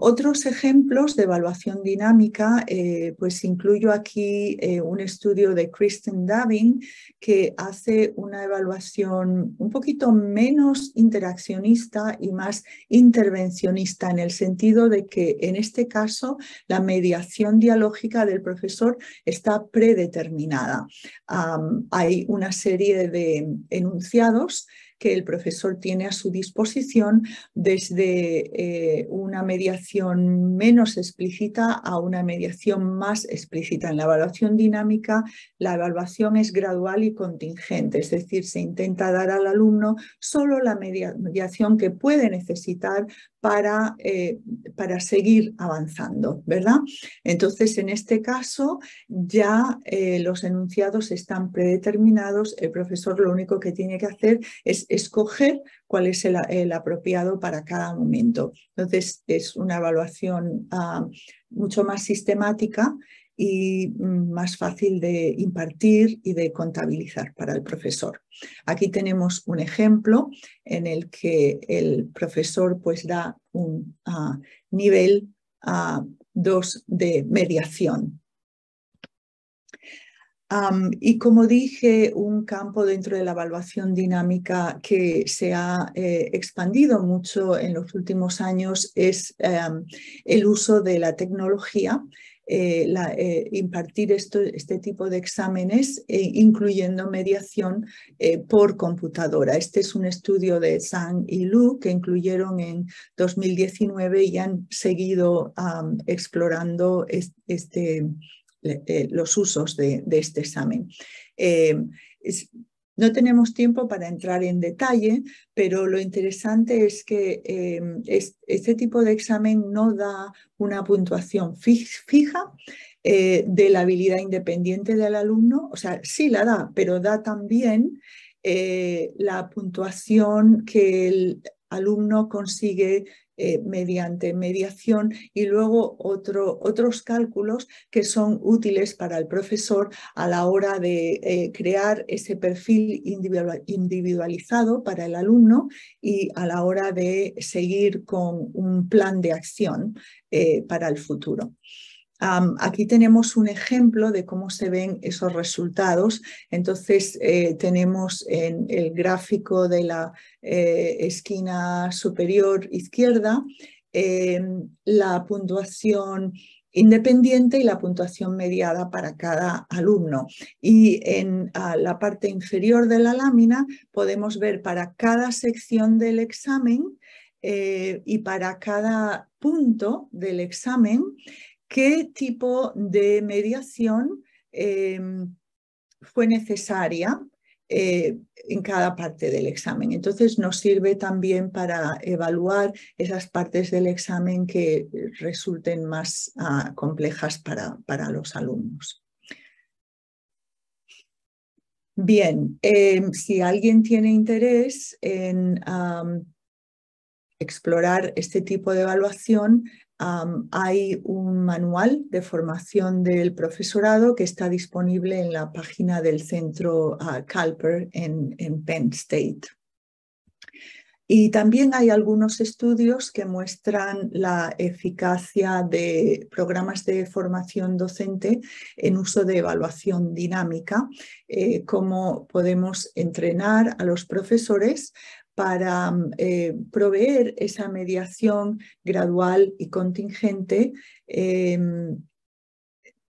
otros ejemplos de evaluación dinámica, eh, pues incluyo aquí eh, un estudio de Kristen Davin que hace una evaluación un poquito menos interaccionista y más intervencionista en el sentido de que en este caso la mediación dialógica del profesor está predeterminada. hay una serie de enunciados que el profesor tiene a su disposición desde eh, una mediación menos explícita a una mediación más explícita. En la evaluación dinámica, la evaluación es gradual y contingente, es decir, se intenta dar al alumno solo la mediación que puede necesitar eh, para, seguir avanzando, ¿verdad? Entonces, en este caso, ya eh, los enunciados están predeterminados, el profesor lo único que tiene que hacer es escoger cuál es el, apropiado para cada momento. Entonces, es una evaluación ah, mucho más sistemática y mm, más fácil de impartir y de contabilizar para el profesor. Aquí tenemos un ejemplo en el que el profesor pues da un ah, nivel 2 ah, dos de mediación. y como dije, un campo dentro de la evaluación dinámica que se ha eh, expandido mucho en los últimos años es el uso de la tecnología eh, eh, impartir este tipo de exámenes, eh, incluyendo mediación por computadora. Este es un estudio de Zhang y Lu que incluyeron en 2019 y han seguido explorando este, los usos de, este examen. No tenemos tiempo para entrar en detalle, pero lo interesante es que eh, este tipo de examen no da una puntuación fija eh, de la habilidad independiente del alumno, o sea, sí la da, pero da también eh, la puntuación que el alumno consigue eh, mediante mediación y luego otros cálculos que son útiles para el profesor a la hora de eh, crear ese perfil individualizado para el alumno y a la hora de seguir con un plan de acción eh, para el futuro aquí tenemos un ejemplo de cómo se ven esos resultados. Entonces, eh, tenemos en el gráfico de la eh, esquina superior izquierda em, la puntuación independiente y la puntuación mediada para cada alumno. Y en la parte inferior de la lámina podemos ver para cada sección del examen eh, y para cada punto del examen qué tipo de mediación em, fue necesaria eh, en cada parte del examen. Entonces nos sirve también para evaluar esas partes del examen que resulten más ah, complejas para, los alumnos. Bien, em, si alguien tiene interés en explorar este tipo de evaluación, hay un manual de formación del profesorado que está disponible en la página del centro ah, CalPER en, Penn State. Y también hay algunos estudios que muestran la eficacia de programas de formación docente en uso de evaluación dinámica, eh, cómo podemos entrenar a los profesores para mm, eh, proveer esa mediación gradual y contingente em,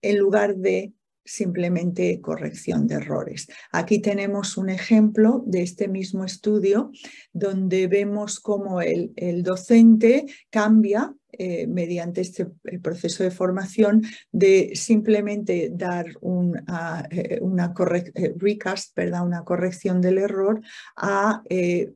en lugar de simplemente corrección de errores. Aquí tenemos un ejemplo de este mismo estudio donde vemos cómo el docente cambia eh, mediante este eh, proceso de formación, de simplemente dar un, eh, una, recast, perdón, una corrección del error a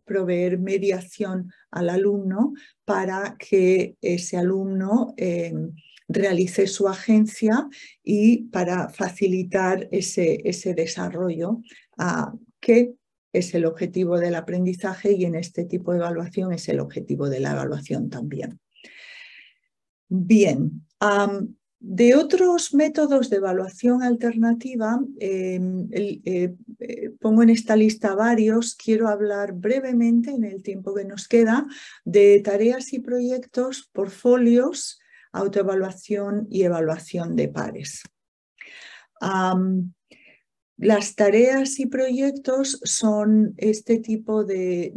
proveer mediación al alumno para que ese alumno em, realice su agencia y para facilitar ese, ese desarrollo a, que es el objetivo del aprendizaje y en este tipo de evaluación es el objetivo de la evaluación también. Bien, de otros métodos de evaluación alternativa, em, eh, eh, pongo en esta lista varios, quiero hablar brevemente en el tiempo que nos queda de tareas y proyectos, portfolios, autoevaluación y evaluación de pares. Las tareas y proyectos son este tipo de,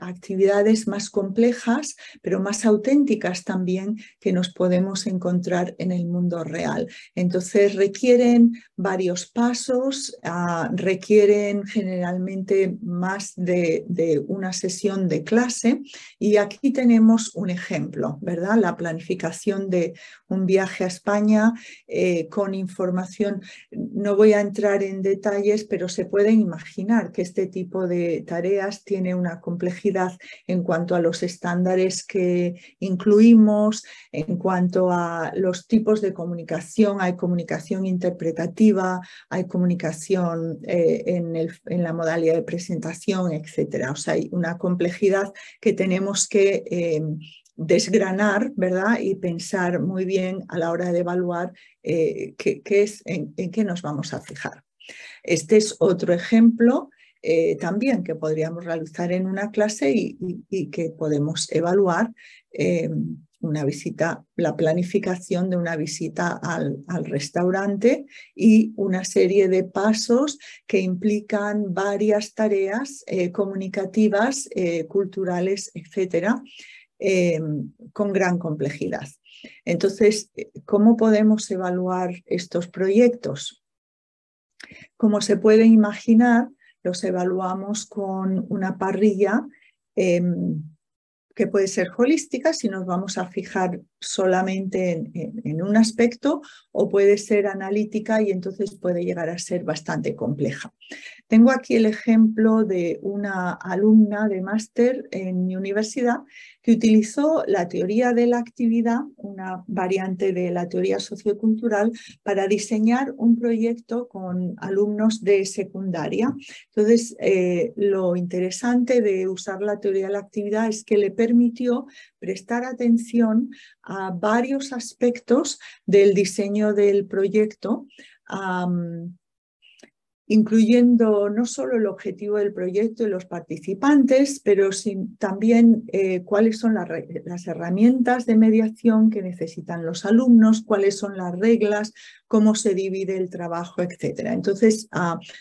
actividades más complejas, pero más auténticas también que nos podemos encontrar en el mundo real. Entonces requieren varios pasos, ah, requieren generalmente más de, una sesión de clase y aquí tenemos un ejemplo, ¿verdad? La planificación de un viaje a España eh, con información. No voy a entrar en detalle detalles, pero se pueden imaginar que este tipo de tareas tiene una complejidad en cuanto a los estándares que incluimos, en cuanto a los tipos de comunicación. Hay comunicación interpretativa, hay comunicación eh, en, la modalidad de presentación, etcétera. O sea, hay una complejidad que tenemos que... Eh, desgranar, ¿verdad? Y pensar muy bien a la hora de evaluar eh, qué, es, en qué nos vamos a fijar. Este es otro ejemplo eh, también que podríamos realizar en una clase y, que podemos evaluar eh, una visita, la planificación de una visita al, restaurante y una serie de pasos que implican varias tareas eh, comunicativas, culturales, etcétera, con gran complejidad. Entonces, ¿cómo podemos evaluar estos proyectos? Como se puede imaginar, los evaluamos con una parrilla em, que puede ser holística si nos vamos a fijar solamente en, un aspecto o puede ser analítica y entonces puede llegar a ser bastante compleja. Tengo aquí el ejemplo de una alumna de máster en mi universidad que utilizó la teoría de la actividad, una variante de la teoría sociocultural, para diseñar un proyecto con alumnos de secundaria. Entonces, eh, lo interesante de usar la teoría de la actividad es que le permitió prestar atención a varios aspectos del diseño del proyecto incluyendo no solo el objetivo del proyecto y los participantes, pero también eh, cuáles son las herramientas de mediación que necesitan los alumnos, cuáles son las reglas, cómo se divide el trabajo, etc. Entonces,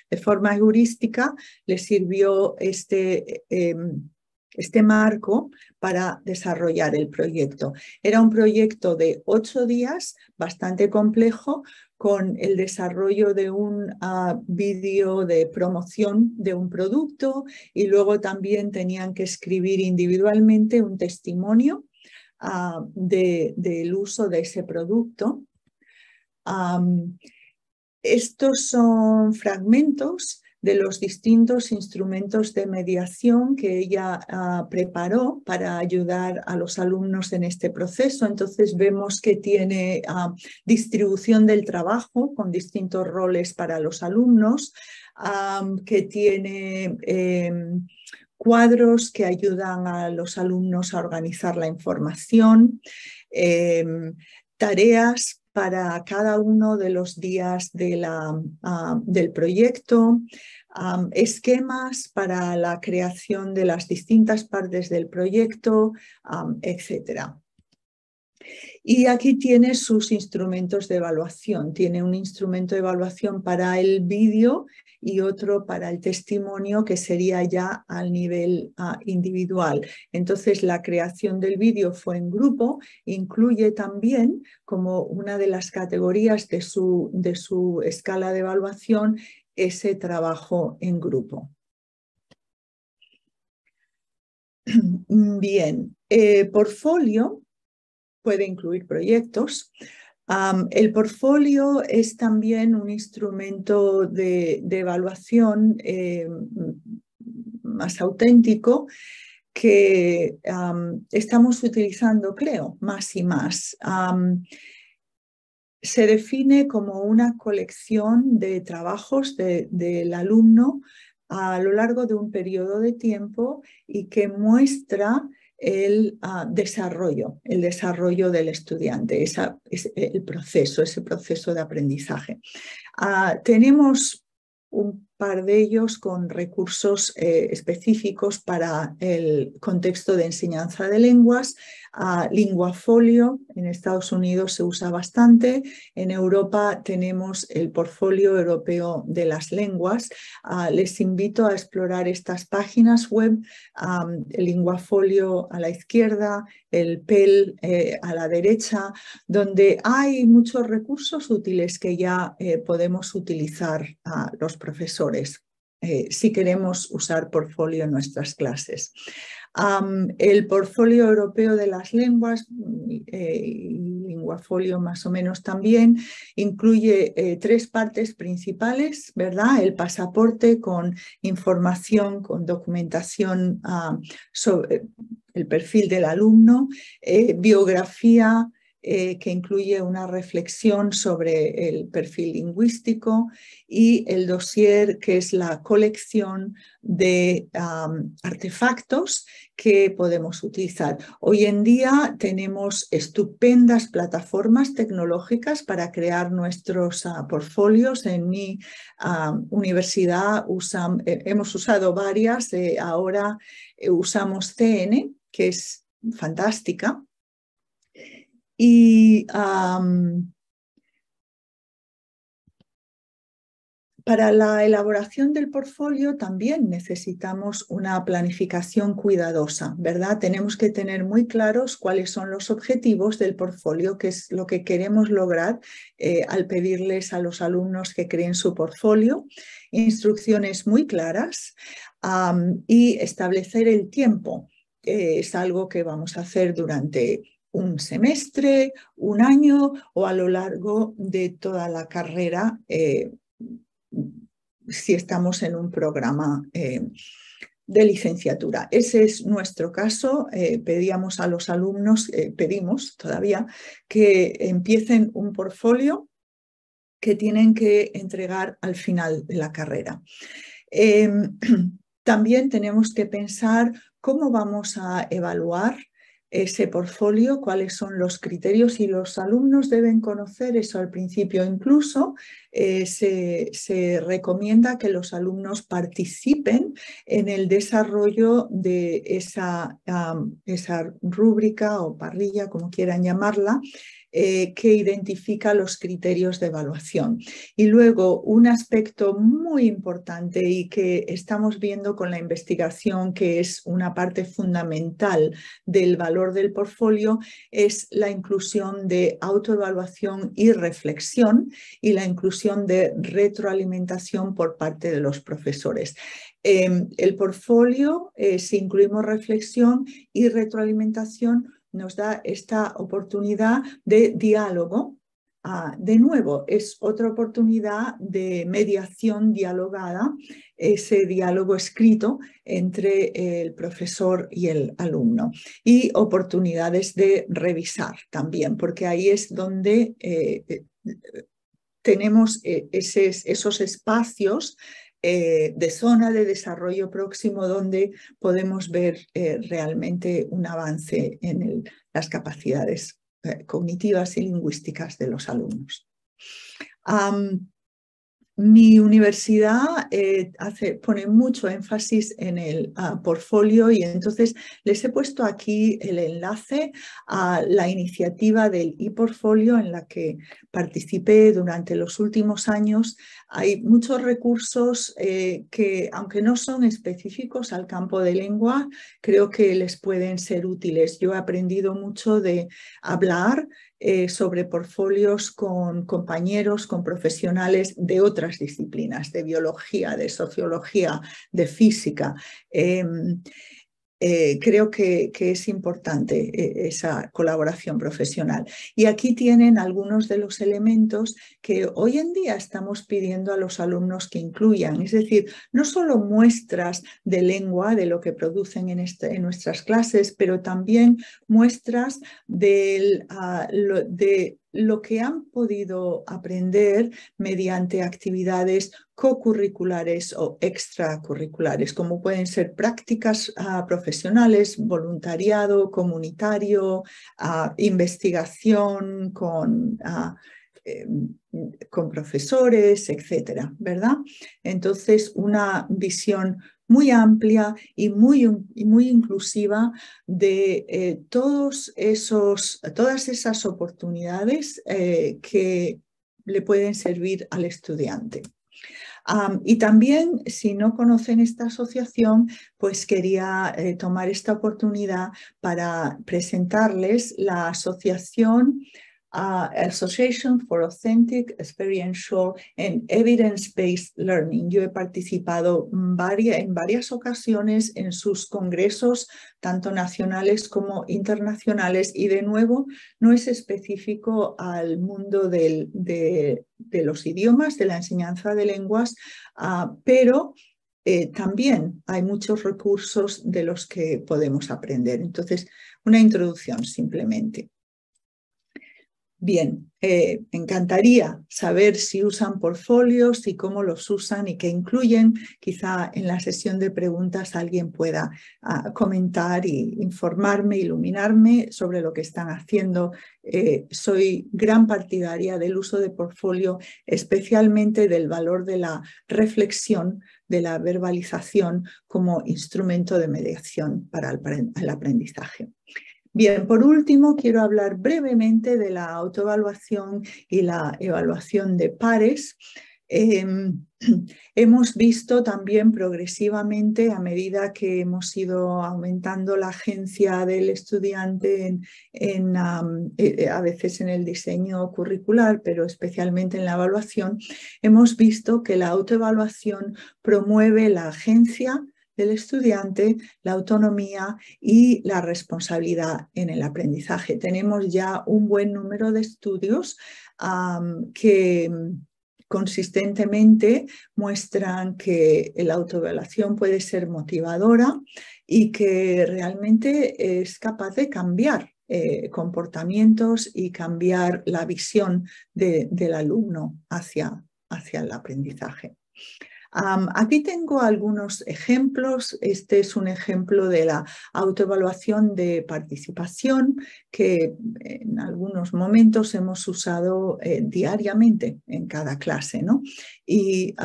de forma heurística, le sirvió este, em, este marco para desarrollar el proyecto. Era un proyecto de ocho días, bastante complejo, con el desarrollo de un ah, vídeo de promoción de un producto y luego también tenían que escribir individualmente un testimonio ah, del uso de ese producto. estos son fragmentos de los distintos instrumentos de mediación que ella ah, preparó para ayudar a los alumnos en este proceso. Entonces vemos que tiene ah, distribución del trabajo con distintos roles para los alumnos, ah, que tiene... Em, cuadros que ayudan a los alumnos a organizar la información, em, tareas para cada uno de los días del proyecto, esquemas para la creación de las distintas partes del proyecto, etcétera. Y aquí tiene sus instrumentos de evaluación. Tiene un instrumento de evaluación para el vídeo y otro para el testimonio que sería ya al nivel ah, individual. Entonces la creación del vídeo fue en grupo, incluye también como una de las categorías de su, de su escala de evaluación ese trabajo en grupo. (clears throat) Bien, el eh, portfolio puede incluir proyectos. el portfolio es también un instrumento de, evaluación eh, más auténtico que estamos utilizando, creo, más y más se define como una colección de trabajos del alumno a lo largo de un periodo de tiempo y que muestra el ah, desarrollo, el desarrollo del estudiante, es el proceso, ese proceso de aprendizaje. Ah, tenemos un par de ellos con recursos eh, específicos para el contexto de enseñanza de lenguas. Linguafolio en Estados Unidos se usa bastante. En Europa tenemos el portfolio europeo de las lenguas. les invito a explorar estas páginas web. Linguafolio a la izquierda, el PEL eh, a la derecha, donde hay muchos recursos útiles que ya eh, podemos utilizar a los profesores eh, si queremos usar portfolio en nuestras clases. el portfolio europeo de las lenguas eh, linguafolio más o menos también incluye eh, tres partes principales, ¿verdad? El pasaporte con información, con documentación ah, sobre el perfil del alumno, biografía, eh, que incluye una reflexión sobre el perfil lingüístico y el dossier, que es la colección de artefactos que podemos utilizar. Hoy en día tenemos estupendas plataformas tecnológicas para crear nuestros ah, portfolios. En mi ah, universidad eh, hemos usado varias, eh, ahora usamos CN, que es fantástica y para la elaboración del portfolio también necesitamos una planificación cuidadosa, ¿verdad? Tenemos que tener muy claros cuáles son los objetivos del portfolio, que es lo que queremos lograr eh, al pedirles a los alumnos que creen su portfolio, instrucciones muy claras y establecer el tiempo. es algo que vamos a hacer durante un semestre, un año o a lo largo de toda la carrera eh, si estamos en un programa eh, de licenciatura. Ese es nuestro caso. Eh, pedíamos a los alumnos, pedimos todavía, que empiecen un portfolio que tienen que entregar al final de la carrera. Em, (clears throat) también tenemos que pensar cómo vamos a evaluar ese portfolio, cuáles son los criterios y los alumnos deben conocer eso al principio. Incluso eh, se, recomienda que los alumnos participen en el desarrollo de esa rúbrica o parrilla, como quieran llamarla, eh, que identifica los criterios de evaluación. Y luego, un aspecto muy importante y que estamos viendo con la investigación, que es una parte fundamental del valor del portfolio, es la inclusión de autoevaluación y reflexión y la inclusión de retroalimentación por parte de los profesores. Em, el portfolio, eh, si incluimos reflexión y retroalimentación, nos da esta oportunidad de diálogo. Ah, de nuevo, es otra oportunidad de mediación dialogada, ese diálogo escrito entre el profesor y el alumno. Y oportunidades de revisar también, porque ahí es donde eh, eh, tenemos eh, esos espacios eh, de zona de desarrollo próximo donde podemos ver eh, realmente un avance en las capacidades eh, cognitivas y lingüísticas de los alumnos. Mi universidad eh, pone mucho énfasis en el ah, portfolio y entonces les he puesto aquí el enlace a la iniciativa del ePortfolio en la que participé durante los últimos años. Hay muchos recursos eh, que, aunque no son específicos al campo de lengua, creo que les pueden ser útiles. Yo he aprendido mucho de hablar, eh, sobre portfolios con compañeros, con profesionales de otras disciplinas, de biología, de sociología, de física. Em, eh, creo que, es importante eh, esa colaboración profesional. Y aquí tienen algunos de los elementos que hoy en día estamos pidiendo a los alumnos que incluyan, es decir, no solo muestras de lengua de lo que producen en, este, en nuestras clases, pero también muestras del, ah, de lo que han podido aprender mediante actividades co-curriculares o extracurriculares, como pueden ser prácticas ah, profesionales, voluntariado, comunitario, ah, investigación con... Ah, em, con profesores, etcétera, ¿verdad? Entonces, una visión muy amplia y muy, muy inclusiva de eh, todos esos, todas esas oportunidades eh, que le pueden servir al estudiante. y también, si no conocen esta asociación, pues quería eh, tomar esta oportunidad para presentarles la asociación Uh, association for Authentic, Experiential and Evidence-Based Learning. Yo he participado en varias ocasiones en sus congresos, tanto nacionales como internacionales, y de nuevo no es específico al mundo de, los idiomas, de la enseñanza de lenguas, uh, pero... Eh, también hay muchos recursos de los que podemos aprender. Entonces, una introducción simplemente. Bien, me eh, encantaría saber si usan portfolios y cómo los usan y qué incluyen. Quizá en la sesión de preguntas alguien pueda ah, comentar y informarme, iluminarme sobre lo que están haciendo. Eh, soy gran partidaria del uso de portfolio, especialmente del valor de la reflexión, de la verbalización como instrumento de mediación para el aprendizaje. Bien, por último, quiero hablar brevemente de la autoevaluación y la evaluación de pares. Em, (clears throat) hemos visto también progresivamente, a medida que hemos ido aumentando la agencia del estudiante, e, e, a veces en el diseño curricular, pero especialmente en la evaluación, hemos visto que la autoevaluación promueve la agencia, del estudiante, la autonomía y la responsabilidad en el aprendizaje. Tenemos ya un buen número de estudios que consistentemente muestran que la autoevaluación puede ser motivadora y que realmente es capaz de cambiar eh, comportamientos y cambiar la visión del alumno hacia, hacia el aprendizaje aquí tengo algunos ejemplos. Este es un ejemplo de la autoevaluación de participación que en algunos momentos hemos usado eh, diariamente en cada clase. ¿no? Y,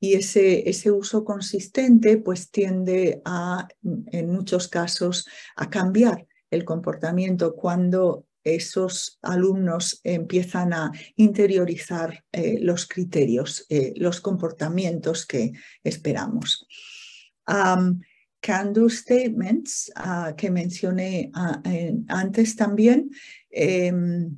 ese, ese, uso consistente pues, tiende a, en muchos casos, a cambiar el comportamiento cuando esos alumnos empiezan a interiorizar eh, los criterios, eh, los comportamientos que esperamos. Um, can do statements ah, que mencioné ah, antes también em,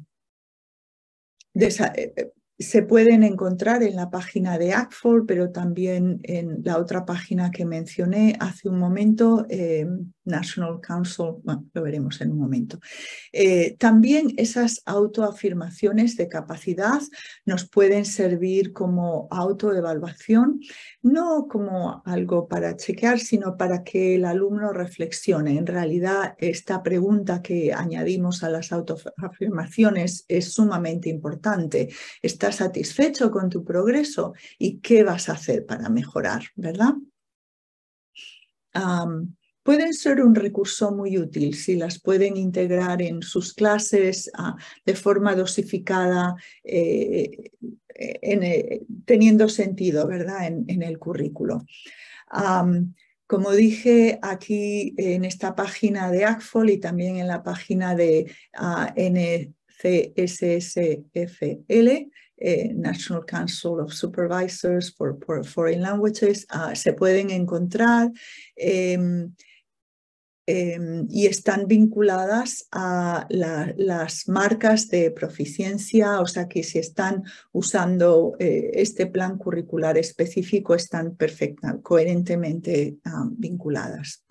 eh, se pueden encontrar en la página de ACFOR, pero también en la otra página que mencioné hace un momento, em, National Council, lo veremos en un momento. Eh, también esas autoafirmaciones de capacidad nos pueden servir como autoevaluación, no como algo para chequear, sino para que el alumno reflexione. En realidad, esta pregunta que añadimos a las autoafirmaciones es sumamente importante. ¿Estás satisfecho con tu progreso? ¿Y qué vas a hacer para mejorar? ¿Verdad? pueden ser un recurso muy útil si las pueden integrar en sus clases ah, de forma dosificada, eh, eh, teniendo sentido ¿verdad? En, el currículo. como dije aquí en esta página de ACFOL y también en la página de ah, NCSSFL, eh, National Council of Supervisors for, Foreign Languages, ah, se pueden encontrar em, Em, y están vinculadas a las marcas de proficiencia, o sea que si están usando eh, este plan curricular específico están perfectamente, coherentemente ah, vinculadas.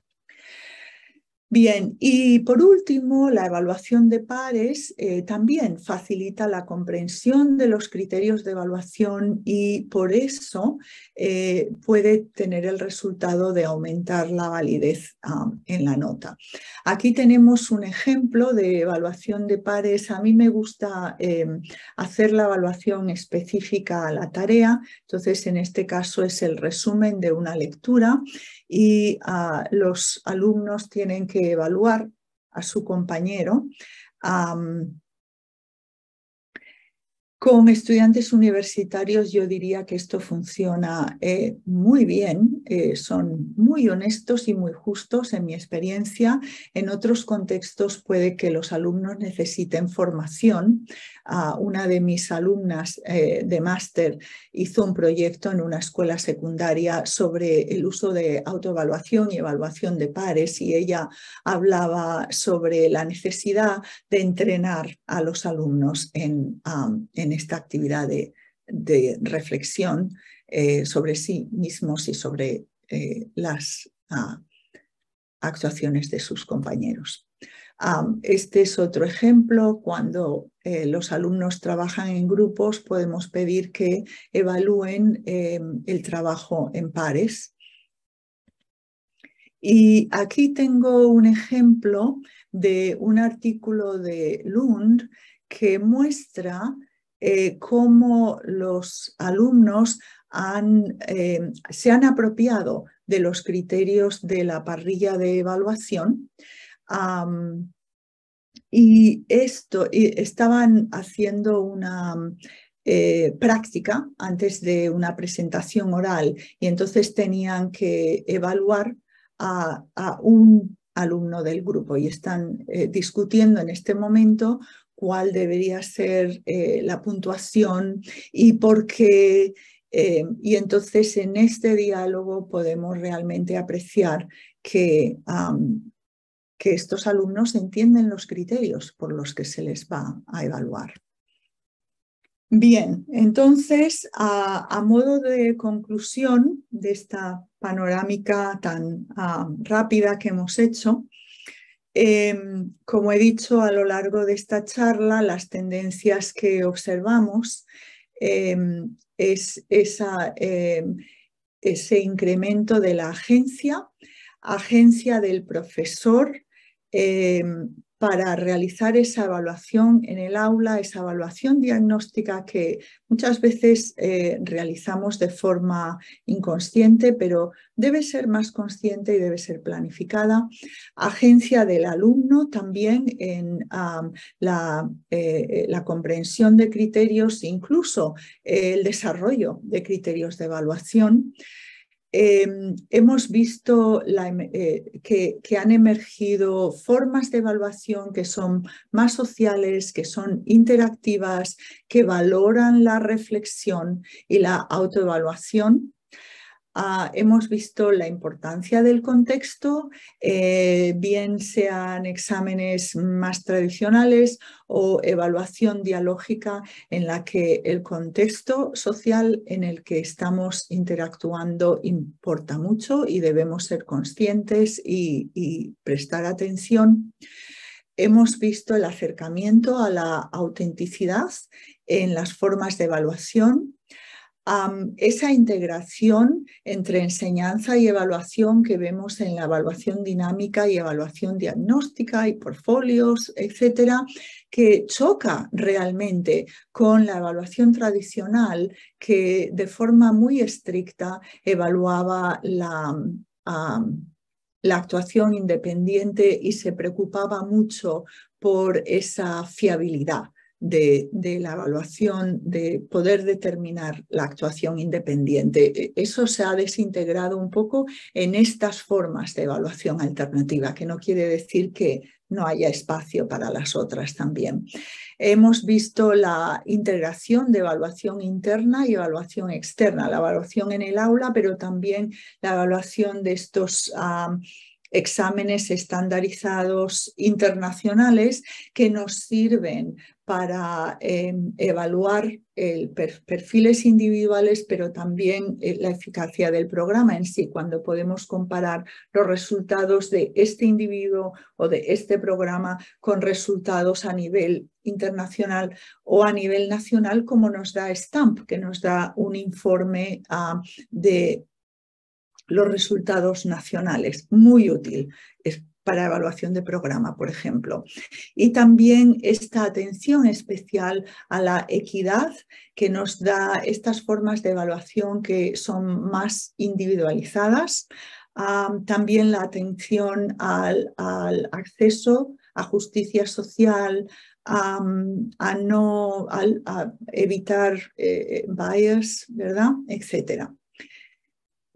Bien, y por último, la evaluación de pares eh, también facilita la comprensión de los criterios de evaluación y por eso eh, puede tener el resultado de aumentar la validez en la nota. Aquí tenemos un ejemplo de evaluación de pares. A mí me gusta em, hacer la evaluación específica a la tarea, entonces en este caso es el resumen de una lectura y ah, los alumnos tienen que evaluar a su compañero con estudiantes universitarios yo diría que esto funciona eh, muy bien, eh, son muy honestos y muy justos en mi experiencia. En otros contextos puede que los alumnos necesiten formación una de mis alumnas eh, de máster hizo un proyecto en una escuela secundaria sobre el uso de autoevaluación y evaluación de pares y ella hablaba sobre la necesidad de entrenar a los alumnos en, esta actividad de, reflexión eh, sobre sí mismos y sobre eh, las ah, actuaciones de sus compañeros este es otro ejemplo. Cuando eh, los alumnos trabajan en grupos, podemos pedir que evalúen eh, el trabajo en pares. Y aquí tengo un ejemplo de un artículo de Lund que muestra eh, cómo los alumnos se han apropiado de los criterios de la parrilla de evaluación y esto, estaban haciendo una eh, práctica antes de una presentación oral y entonces tenían que evaluar a, un alumno del grupo y están eh, discutiendo en este momento cuál debería ser eh, la puntuación y por qué. y entonces en este diálogo podemos realmente apreciar que que estos alumnos entienden los criterios por los que se les va a evaluar. Bien, entonces, a, modo de conclusión de esta panorámica tan ah, rápida que hemos hecho, em, como he dicho a lo largo de esta charla, las tendencias que observamos em, es em, ese incremento de la agencia, agencia del profesor eh, para realizar esa evaluación en el aula, esa evaluación diagnóstica que muchas veces eh, realizamos de forma inconsciente, pero debe ser más consciente y debe ser planificada. Agencia del alumno también en eh, la, comprensión de criterios, incluso el desarrollo de criterios de evaluación. Em, hemos visto em, eh, que, han emergido formas de evaluación que son más sociales, que son interactivas, que valoran la reflexión y la autoevaluación Ah, hemos visto la importancia del contexto, eh, bien sean exámenes más tradicionales o evaluación dialógica en la que el contexto social en el que estamos interactuando importa mucho y debemos ser conscientes y prestar atención. Hemos visto el acercamiento a la autenticidad en las formas de evaluación, esa integración entre enseñanza y evaluación que vemos en la evaluación dinámica y evaluación diagnóstica y portfolios, etcétera, que choca realmente con la evaluación tradicional que de forma muy estricta evaluaba la actuación independiente y se preocupaba mucho por esa fiabilidad de, la evaluación, de poder determinar la actuación independiente. E, eso se ha desintegrado un poco en estas formas de evaluación alternativa, que no quiere decir que no haya espacio para las otras también. Hemos visto la integración de evaluación interna y evaluación externa, la evaluación en el aula, pero también la evaluación de estos... Ah, exámenes estandarizados internacionales que nos sirven para em, evaluar eh, perfiles individuales, pero también eh, la eficacia del programa en sí, cuando podemos comparar los resultados de este individuo o de este programa con resultados a nivel internacional o a nivel nacional, como nos da STAMP, que nos da un informe ah, de los resultados nacionales. Muy útil para evaluación de programa, por ejemplo. Y también esta atención especial a la equidad que nos da estas formas de evaluación que son más individualizadas. Ah, también la atención al, acceso a justicia social, ah, a, no evitar eh, eh, bias, ¿verdad? Etcétera.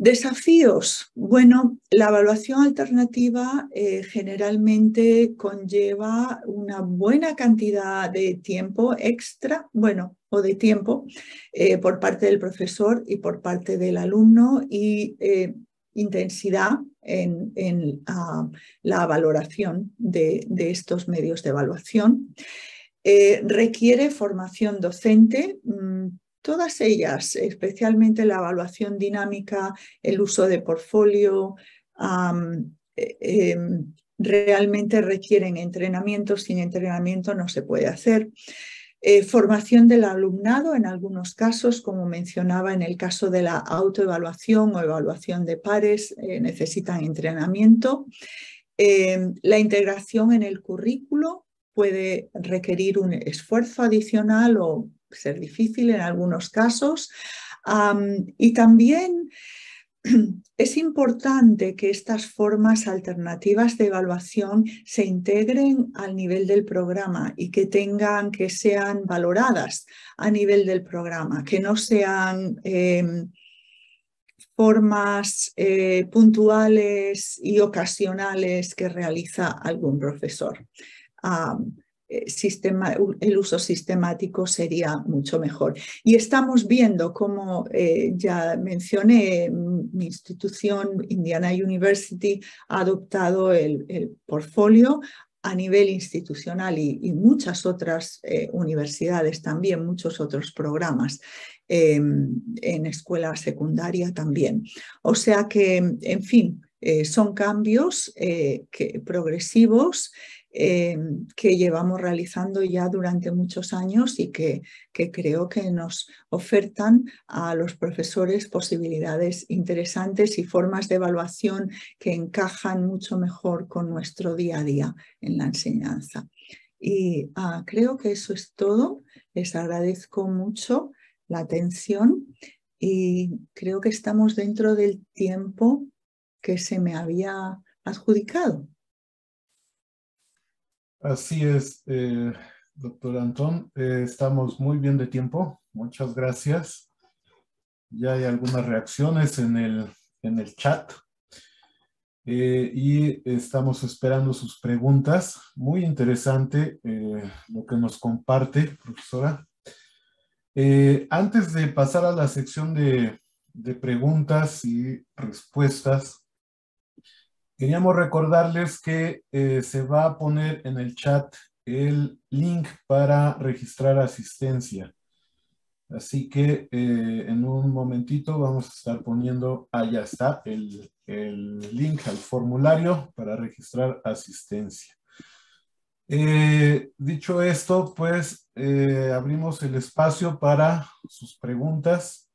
Desafíos. Bueno, la evaluación alternativa eh, generalmente conlleva una buena cantidad de tiempo extra, bueno, o de tiempo eh, por parte del profesor y por parte del alumno y eh, intensidad en, la valoración de, estos medios de evaluación. requiere formación docente. Mm, Todas ellas, especialmente la evaluación dinámica, el uso de portfolio, eh, em, realmente requieren entrenamiento. Sin entrenamiento no se puede hacer. Eh, formación del alumnado en algunos casos, como mencionaba en el caso de la autoevaluación o evaluación de pares, eh, necesitan entrenamiento. la integración en el currículo puede requerir un esfuerzo adicional o ser difícil en algunos casos. y también (clears throat) es importante que estas formas alternativas de evaluación se integren al nivel del programa y que tengan, que sean valoradas a nivel del programa, que no sean em, formas eh, puntuales y ocasionales que realiza algún profesor. Eh, el uso sistemático sería mucho mejor. Y estamos viendo, como eh, ya mencioné, mm, mi institución, Indiana University, ha adoptado el, portfolio a nivel institucional y, muchas otras eh, universidades también, muchos otros programas em, en escuela secundaria también. O sea que, en fin, son cambios que, progresivos eh, que llevamos realizando ya durante muchos años y que, creo que nos ofertan a los profesores posibilidades interesantes y formas de evaluación que encajan mucho mejor con nuestro día a día en la enseñanza. Y ah, creo que eso es todo. Les agradezco mucho la atención y creo que estamos dentro del tiempo que se me había adjudicado. Así es, eh, doctor Antón. Eh, estamos muy bien de tiempo. Muchas gracias. Ya hay algunas reacciones en el, chat. Eh, y estamos esperando sus preguntas. Muy interesante lo que nos comparte, profesora. antes de pasar a la sección de, de preguntas y respuestas, Queríamos recordarles que eh, se va a poner en el chat el link para registrar asistencia. Así que eh, en un momentito vamos a estar poniendo, ah, está, el, link al formulario para registrar asistencia. Eh, dicho esto, pues abrimos el espacio para sus preguntas.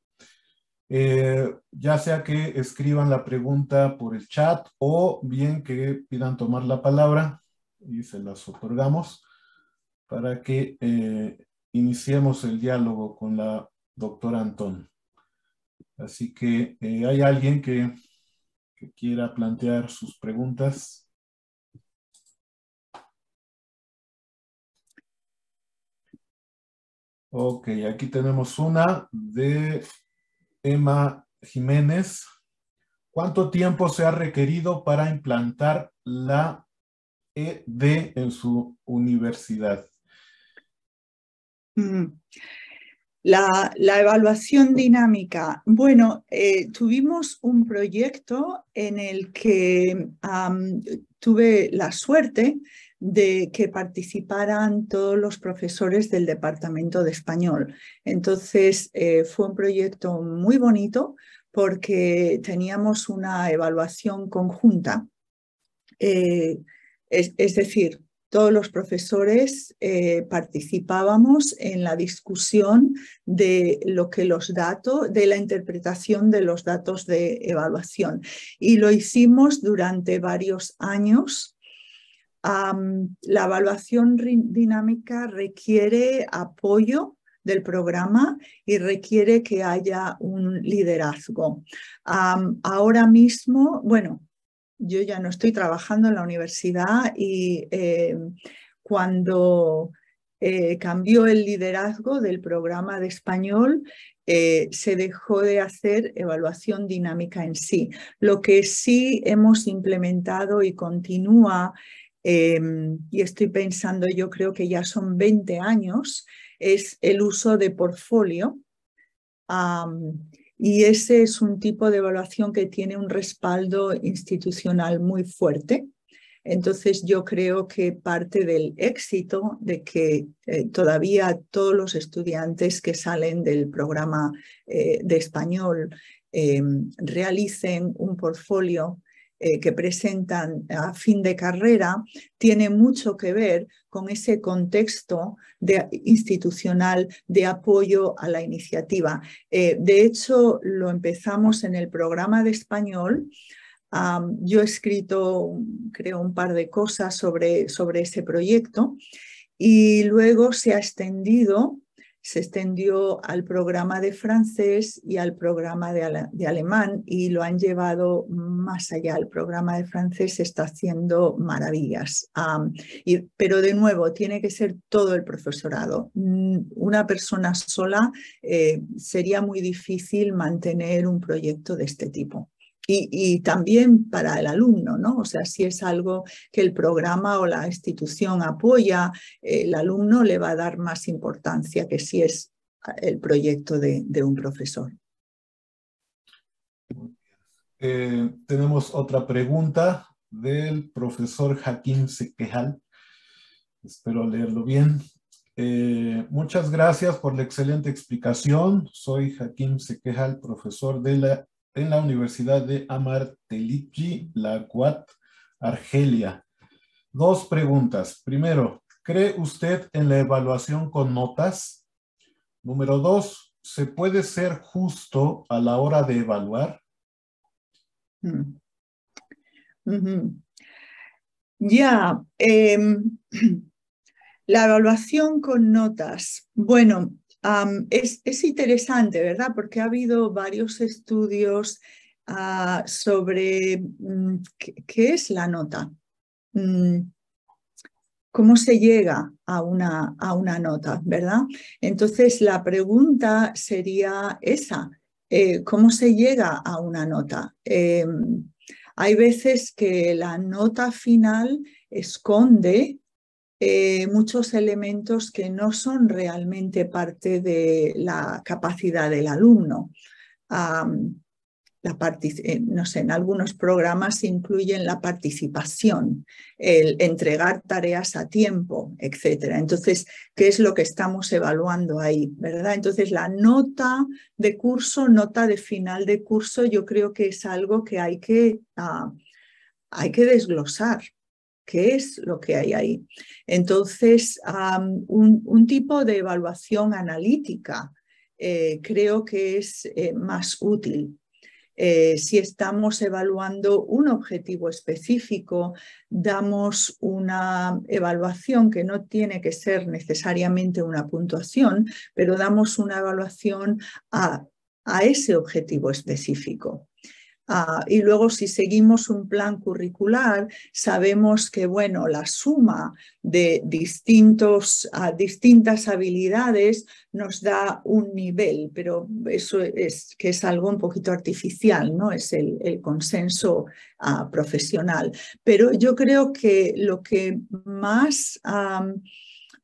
Eh, ya sea que escriban la pregunta por el chat o bien que pidan tomar la palabra y se las otorgamos para que eh, iniciemos el diálogo con la doctora Antón. Así que, eh, ¿hay alguien que, que quiera plantear sus preguntas? Ok, aquí tenemos una de Emma Jiménez. ¿Cuánto tiempo se ha requerido para implantar la ED en su universidad? Mm. La, evaluación dinámica. Bueno, eh, tuvimos un proyecto en el que tuve la suerte de que participaran todos los profesores del Departamento de Español. Entonces, eh, fue un proyecto muy bonito porque teníamos una evaluación conjunta. Eh, es, decir, todos los profesores eh, participábamos en la discusión de lo que los datos, de la interpretación de los datos de evaluación. Y lo hicimos durante varios años la evaluación dinámica requiere apoyo del programa y requiere que haya un liderazgo. ahora mismo, bueno, yo ya no estoy trabajando en la universidad y em, cuando eh, cambió el liderazgo del programa de español, eh, se dejó de hacer evaluación dinámica en sí. Lo que sí hemos implementado y continúa Em, y estoy pensando, yo creo que ya son 20 años, es el uso de portfolio. y ese es un tipo de evaluación que tiene un respaldo institucional muy fuerte. Entonces yo creo que parte del éxito de que eh, todavía todos los estudiantes que salen del programa eh, de español em, realicen un portfolio eh, que presentan a fin de carrera tiene mucho que ver con ese contexto de, institucional de apoyo a la iniciativa. Eh, de hecho, lo empezamos en el programa de español. yo he escrito, creo, un par de cosas sobre, sobre ese proyecto y luego se ha extendido se extendió al programa de francés y al programa de, alemán y lo han llevado más allá. El programa de francés está haciendo maravillas. pero de nuevo, tiene que ser todo el profesorado. Mm, una persona sola eh, sería muy difícil mantener un proyecto de este tipo y, también para el alumno, ¿no? O sea, si es algo que el programa o la institución apoya, el alumno le va a dar más importancia que si es el proyecto de, un profesor. Eh, tenemos otra pregunta del profesor Jaquín Sequejal. Espero leerlo bien. Eh, muchas gracias por la excelente explicación. Soy Jaquín Sequejal, profesor de la en la Universidad de amar la Guat, Argelia. Dos preguntas. Primero, ¿cree usted en la evaluación con notas? Número dos, ¿se puede ser justo a la hora de evaluar? Mm. Ya, em, (clears throat) la evaluación con notas. Bueno, es, interesante, ¿verdad? Porque ha habido varios estudios ah, sobre mm, qué, es la nota, mm, cómo se llega a una, a una nota, ¿verdad? Entonces, la pregunta sería esa, eh, ¿cómo se llega a una nota? Em, hay veces que la nota final esconde eh, muchos elementos que no son realmente parte de la capacidad del alumno. la eh, en algunos programas incluyen la participación, el entregar tareas a tiempo, etc. Entonces, ¿qué es lo que estamos evaluando ahí? ¿Verdad? Entonces, la nota de curso, nota de final de curso, yo creo que es algo que hay que, ah, hay que desglosar, qué es lo que hay ahí. Entonces, un, tipo de evaluación analítica eh, creo que es eh, más útil. Eh, si estamos evaluando un objetivo específico, damos una evaluación que no tiene que ser necesariamente una puntuación, pero damos una evaluación a ese objetivo específico. Ah, y luego si seguimos un plan curricular, sabemos que, bueno, la suma de distintos, ah, distintas habilidades nos da un nivel, pero eso es que es algo un poquito artificial, ¿no? Es el, consenso ah, profesional. Pero yo creo que lo que más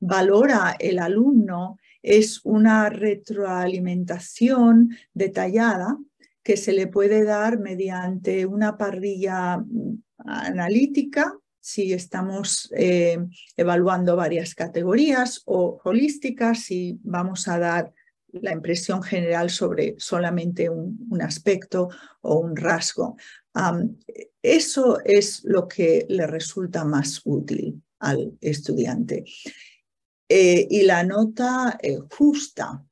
valora el alumno es una retroalimentación detallada que se le puede dar mediante una parrilla mm, analítica, si estamos eh, evaluando varias categorías o holísticas, si vamos a dar la impresión general sobre solamente un, aspecto o un rasgo. eso es lo que le resulta más útil al estudiante. Eh, y la nota eh, justa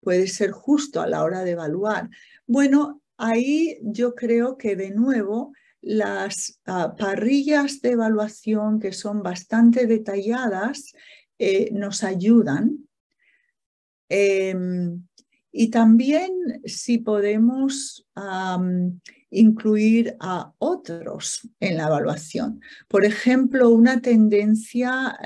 puede ser justo a la hora de evaluar. Bueno, ahí yo creo que de nuevo las ah, parrillas de evaluación que son bastante detalladas eh, nos ayudan. Em, y también si podemos incluir a otros en la evaluación. Por ejemplo, una tendencia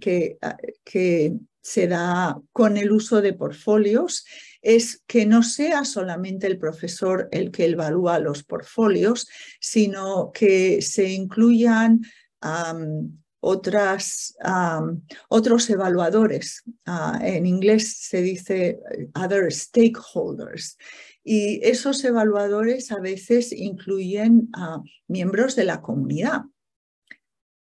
que, ah, que se da con el uso de portfolios es que no sea solamente el profesor el que evalúa los portfolios, sino que se incluyan otras, otros evaluadores. Ah, en inglés se dice eh, other stakeholders. Y esos evaluadores a veces incluyen a miembros de la comunidad.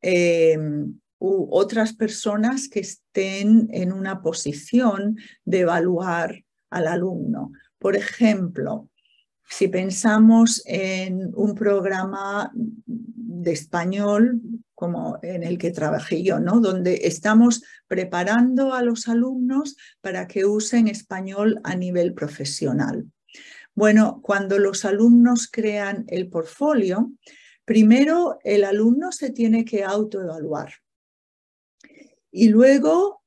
Em, u otras personas que estén en una posición de evaluar al alumno. Por ejemplo, si pensamos en un programa de español como en el que trabajé yo, ¿no? donde estamos preparando a los alumnos para que usen español a nivel profesional. Bueno, cuando los alumnos crean el portfolio, primero el alumno se tiene que autoevaluar y luego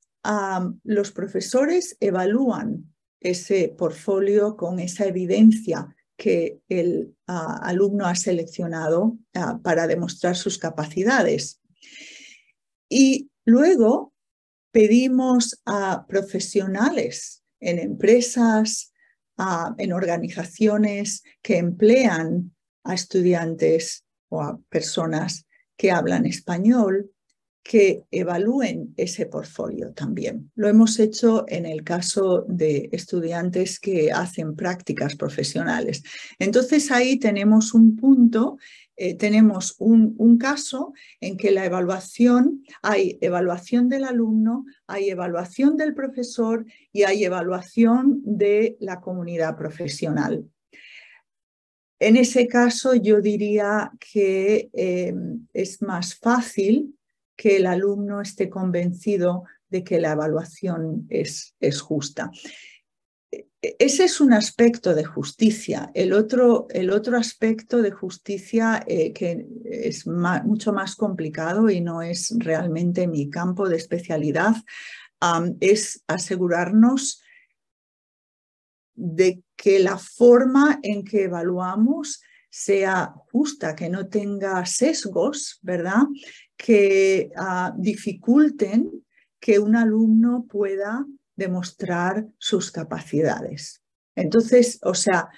los profesores evalúan ese portfolio con esa evidencia que el alumno ha seleccionado para demostrar sus capacidades. Y luego pedimos a profesionales en empresas, en organizaciones que emplean a estudiantes o a personas que hablan español que evalúen ese portfolio también. Lo hemos hecho en el caso de estudiantes que hacen prácticas profesionales. Entonces ahí tenemos un punto, eh, tenemos un, caso en que la evaluación, hay evaluación del alumno, hay evaluación del profesor y hay evaluación de la comunidad profesional. En ese caso, yo diría que eh, es más fácil que el alumno esté convencido de que la evaluación es, es justa. E, e, ese es un aspecto de justicia. El otro, el otro aspecto de justicia eh, que es mucho más complicado y no es realmente mi campo de especialidad es asegurarnos de que la forma en que evaluamos sea justa, que no tenga sesgos, ¿verdad? que ah, dificulten que un alumno pueda demostrar sus capacidades. Entonces, o sea,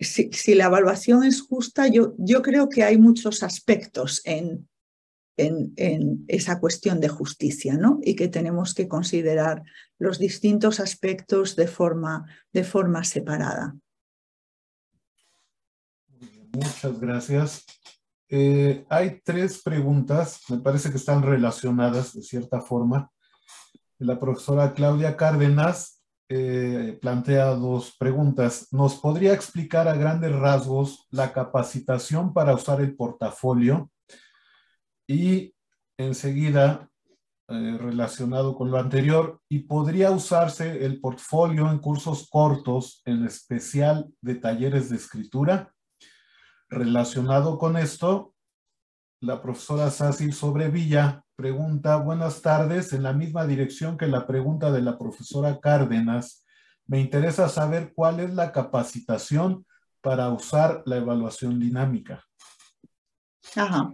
si, la evaluación es justa, yo, yo, creo que hay muchos aspectos en, esa cuestión de justicia, ¿no? Y que tenemos que considerar los distintos aspectos de forma, de forma separada. Muchas gracias. Eh, hay tres preguntas, me parece que están relacionadas de cierta forma. La profesora Claudia Cárdenas eh, plantea dos preguntas. ¿Nos podría explicar a grandes rasgos la capacitación para usar el portafolio? Y enseguida, eh, relacionado con lo anterior, ¿y podría usarse el portafolio en cursos cortos, en especial de talleres de escritura? Relacionado con esto, la profesora sobre Sobrevilla pregunta, buenas tardes, en la misma dirección que la pregunta de la profesora Cárdenas, me interesa saber cuál es la capacitación para usar la evaluación dinámica. Ajá.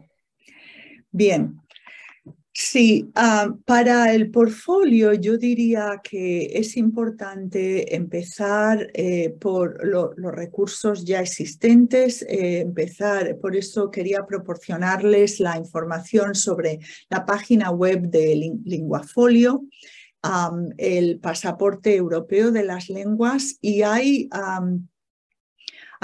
Bien, Sí, ah, para el portfolio yo diría que es importante empezar eh, por los recursos ya existentes, eh, empezar, por eso quería proporcionarles la información sobre la página web de Linguafolio, el pasaporte europeo de las lenguas y hay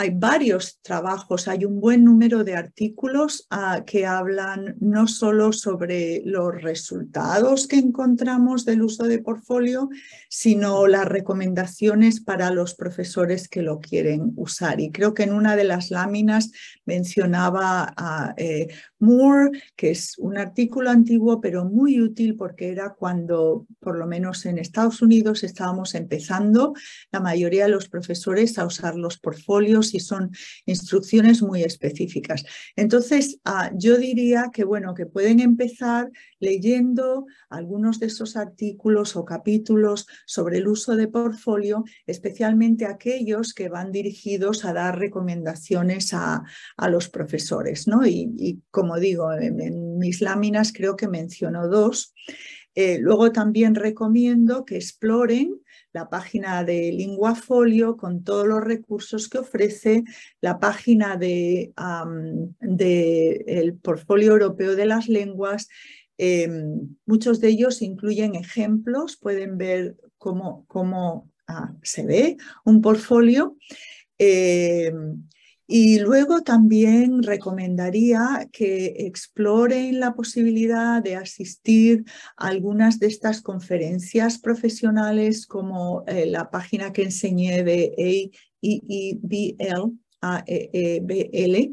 hay varios trabajos, hay un buen número de artículos ah, que hablan no solo sobre los resultados que encontramos del uso de portfolio, sino las recomendaciones para los profesores que lo quieren usar. Y creo que en una de las láminas mencionaba a eh, Moore, que es un artículo antiguo pero muy útil porque era cuando, por lo menos en Estados Unidos, estábamos empezando la mayoría de los profesores a usar los portfolios y son instrucciones muy específicas. Entonces, ah, yo diría que, bueno, que pueden empezar leyendo algunos de esos artículos o capítulos sobre el uso de portfolio, especialmente aquellos que van dirigidos a dar recomendaciones a, los profesores. ¿no? Y, como digo, en, mis láminas creo que menciono dos. Eh, luego también recomiendo que exploren la página de Linguafolio con todos los recursos que ofrece, la página del de, de Portfolio Europeo de las Lenguas. Em, muchos de ellos incluyen ejemplos, pueden ver cómo, ah, se ve un portfolio. Eh, y luego también recomendaría que exploren la posibilidad de asistir a algunas de estas conferencias profesionales como eh, la página que enseñé de AEEBL. -E, e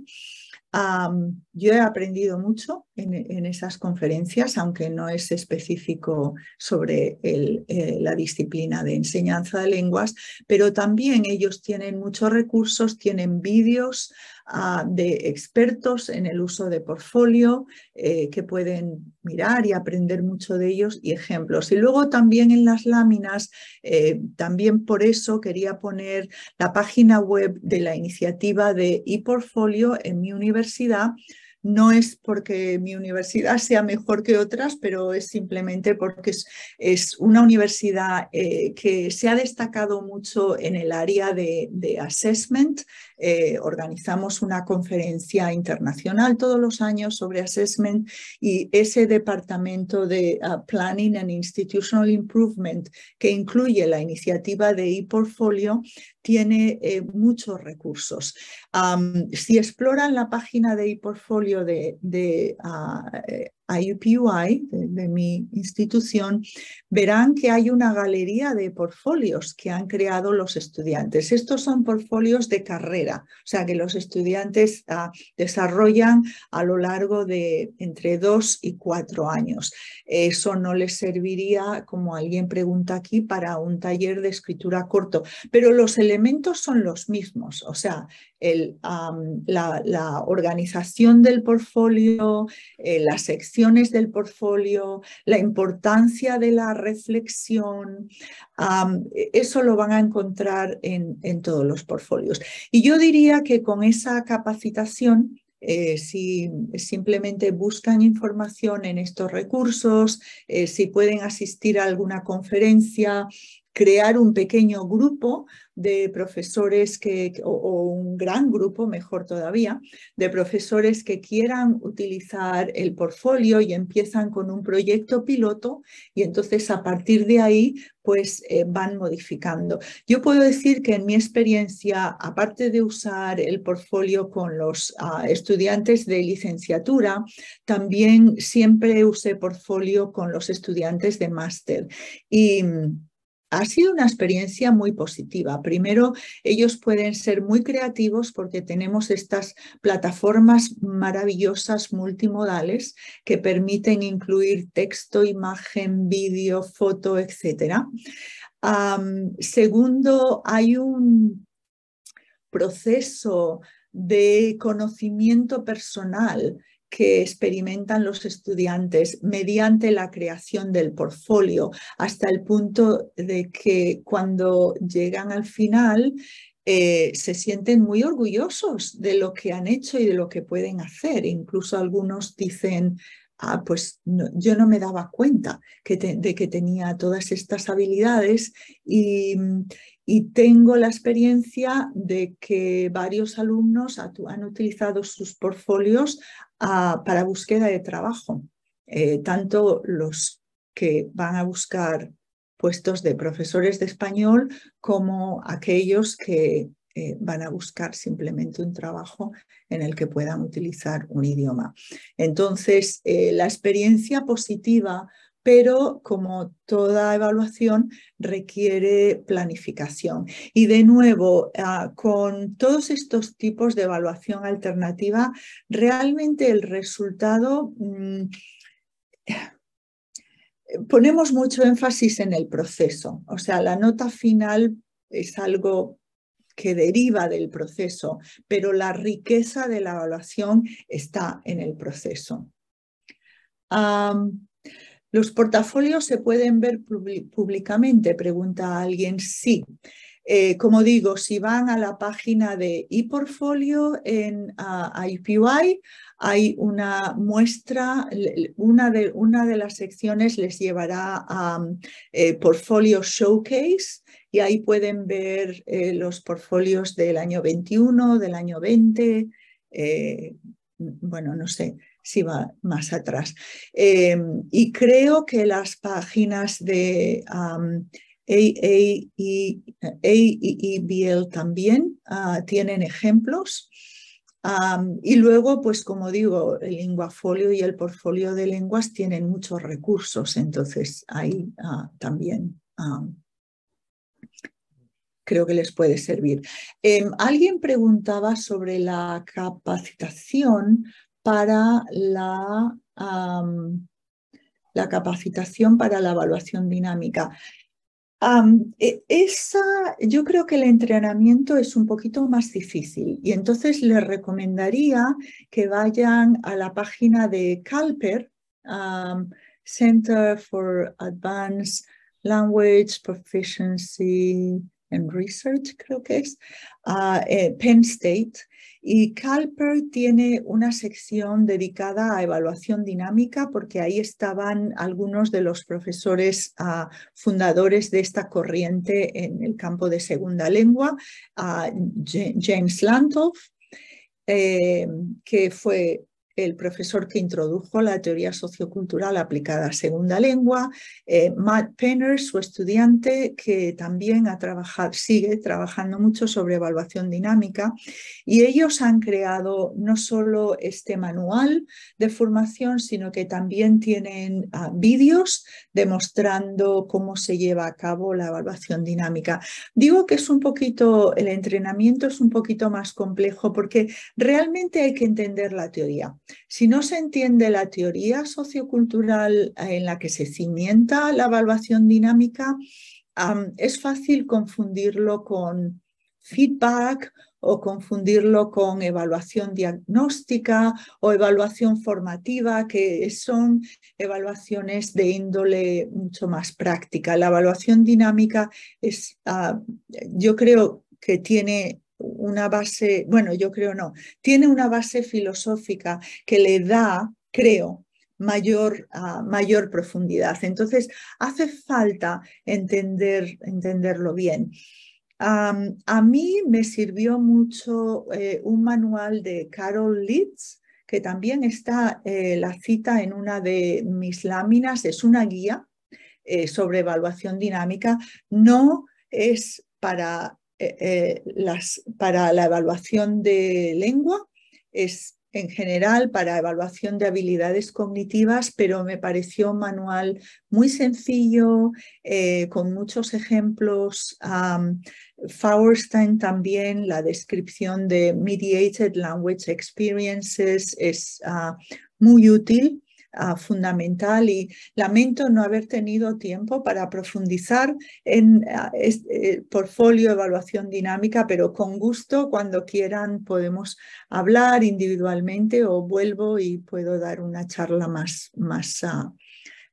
yo he aprendido mucho en, esas conferencias, aunque no es específico sobre eh, la disciplina de enseñanza de lenguas, pero también ellos tienen muchos recursos, tienen vídeos ah, de expertos en el uso de portfolio eh, que pueden mirar y aprender mucho de ellos y ejemplos. Y luego también en las láminas, eh, también por eso quería poner la página web de la iniciativa de ePortfolio en mi universidad no es porque mi universidad sea mejor que otras, pero es simplemente porque es, una universidad eh, que se ha destacado mucho en el área de, de assessment, eh, organizamos una conferencia internacional todos los años sobre assessment y ese departamento de ah, Planning and Institutional Improvement que incluye la iniciativa de ePortfolio tiene eh, muchos recursos. si exploran la página de ePortfolio de, de ah, eh, IUPUI, de, mi institución, verán que hay una galería de portfolios que han creado los estudiantes. Estos son portfolios de carrera, o sea que los estudiantes ah, desarrollan a lo largo de entre dos y cuatro años. Eso no les serviría, como alguien pregunta aquí, para un taller de escritura corto, pero los elementos son los mismos, o sea, la, organización del portfolio, eh, las secciones del portfolio, la importancia de la reflexión, e, eso lo van a encontrar en, todos los portfolios. Y yo diría que con esa capacitación, eh, si simplemente buscan información en estos recursos, eh, si pueden asistir a alguna conferencia, crear un pequeño grupo de profesores que, o, un gran grupo, mejor todavía, de profesores que quieran utilizar el portfolio y empiezan con un proyecto piloto y entonces a partir de ahí pues eh, van modificando. Yo puedo decir que en mi experiencia, aparte de usar el portfolio con los ah, estudiantes de licenciatura, también siempre usé portfolio con los estudiantes de máster y ha sido una experiencia muy positiva. Primero, ellos pueden ser muy creativos porque tenemos estas plataformas maravillosas multimodales que permiten incluir texto, imagen, vídeo, foto, etc. segundo, hay un proceso de conocimiento personal que experimentan los estudiantes mediante la creación del portfolio, hasta el punto de que cuando llegan al final eh, se sienten muy orgullosos de lo que han hecho y de lo que pueden hacer. Incluso algunos dicen, ah, pues yo no me daba cuenta de que tenía todas estas habilidades y, y, tengo la experiencia de que varios alumnos han utilizado sus portfolios para búsqueda de trabajo, eh, tanto los que van a buscar puestos de profesores de español como aquellos que eh, van a buscar simplemente un trabajo en el que puedan utilizar un idioma. Entonces, eh, la experiencia positiva pero como toda evaluación requiere planificación. Y de nuevo, ah, con todos estos tipos de evaluación alternativa, realmente el resultado... Mm, eh, ponemos mucho énfasis en el proceso, o sea, la nota final es algo que deriva del proceso, pero la riqueza de la evaluación está en el proceso. ¿Los portafolios se pueden ver públicamente? Pregunta alguien. Sí. Eh, como digo, si van a la página de ePortfolio en uh, IPY, hay una muestra, una de, una de las secciones les llevará a eh, Portfolio Showcase y ahí pueden ver eh, los portafolios del año 21, del año 20, bueno, no sé, si va más atrás. Em, y creo que las páginas de y AEBL e también ah, tienen ejemplos. y luego, pues como digo, el linguafolio y el portfolio de lenguas tienen muchos recursos, entonces ahí ah, también creo que les puede servir. Em, alguien preguntaba sobre la capacitación para la, la capacitación para la evaluación dinámica. E, esa, yo creo que el entrenamiento es un poquito más difícil y entonces les recomendaría que vayan a la página de CalPER, Center for Advanced Language Proficiency and Research, creo que es, eh, Penn State. Y CalPER tiene una sección dedicada a evaluación dinámica porque ahí estaban algunos de los profesores fundadores de esta corriente en el campo de segunda lengua, James Lantoff, eh, que fue el profesor que introdujo la teoría sociocultural aplicada a segunda lengua, eh, Matt Penner, su estudiante, que también ha trabajado, sigue trabajando mucho sobre evaluación dinámica, y ellos han creado no solo este manual de formación, sino que también tienen ah, vídeos demostrando cómo se lleva a cabo la evaluación dinámica. Digo que es un poquito, el entrenamiento es un poquito más complejo porque realmente hay que entender la teoría. Si no se entiende la teoría sociocultural en la que se cimienta la evaluación dinámica, es fácil confundirlo con feedback o confundirlo con evaluación diagnóstica o evaluación formativa, que son evaluaciones de índole mucho más práctica. La evaluación dinámica es, ah, yo creo que tiene una base, bueno, yo creo no, tiene una base filosófica que le da, creo, mayor, ah, mayor profundidad. Entonces, hace falta entender, entenderlo bien. a mí me sirvió mucho eh, un manual de Carol Leeds, que también está eh, la cita en una de mis láminas, es una guía eh, sobre evaluación dinámica, no es para eh, eh, para la evaluación de lengua, es en general para evaluación de habilidades cognitivas, pero me pareció un manual muy sencillo, eh, con muchos ejemplos. Um, también, la descripción de Mediated Language Experiences es ah, muy útil Ah, fundamental y lamento no haber tenido tiempo para profundizar en este portfolio evaluación dinámica, pero con gusto cuando quieran podemos hablar individualmente o vuelvo y puedo dar una charla más, más ah,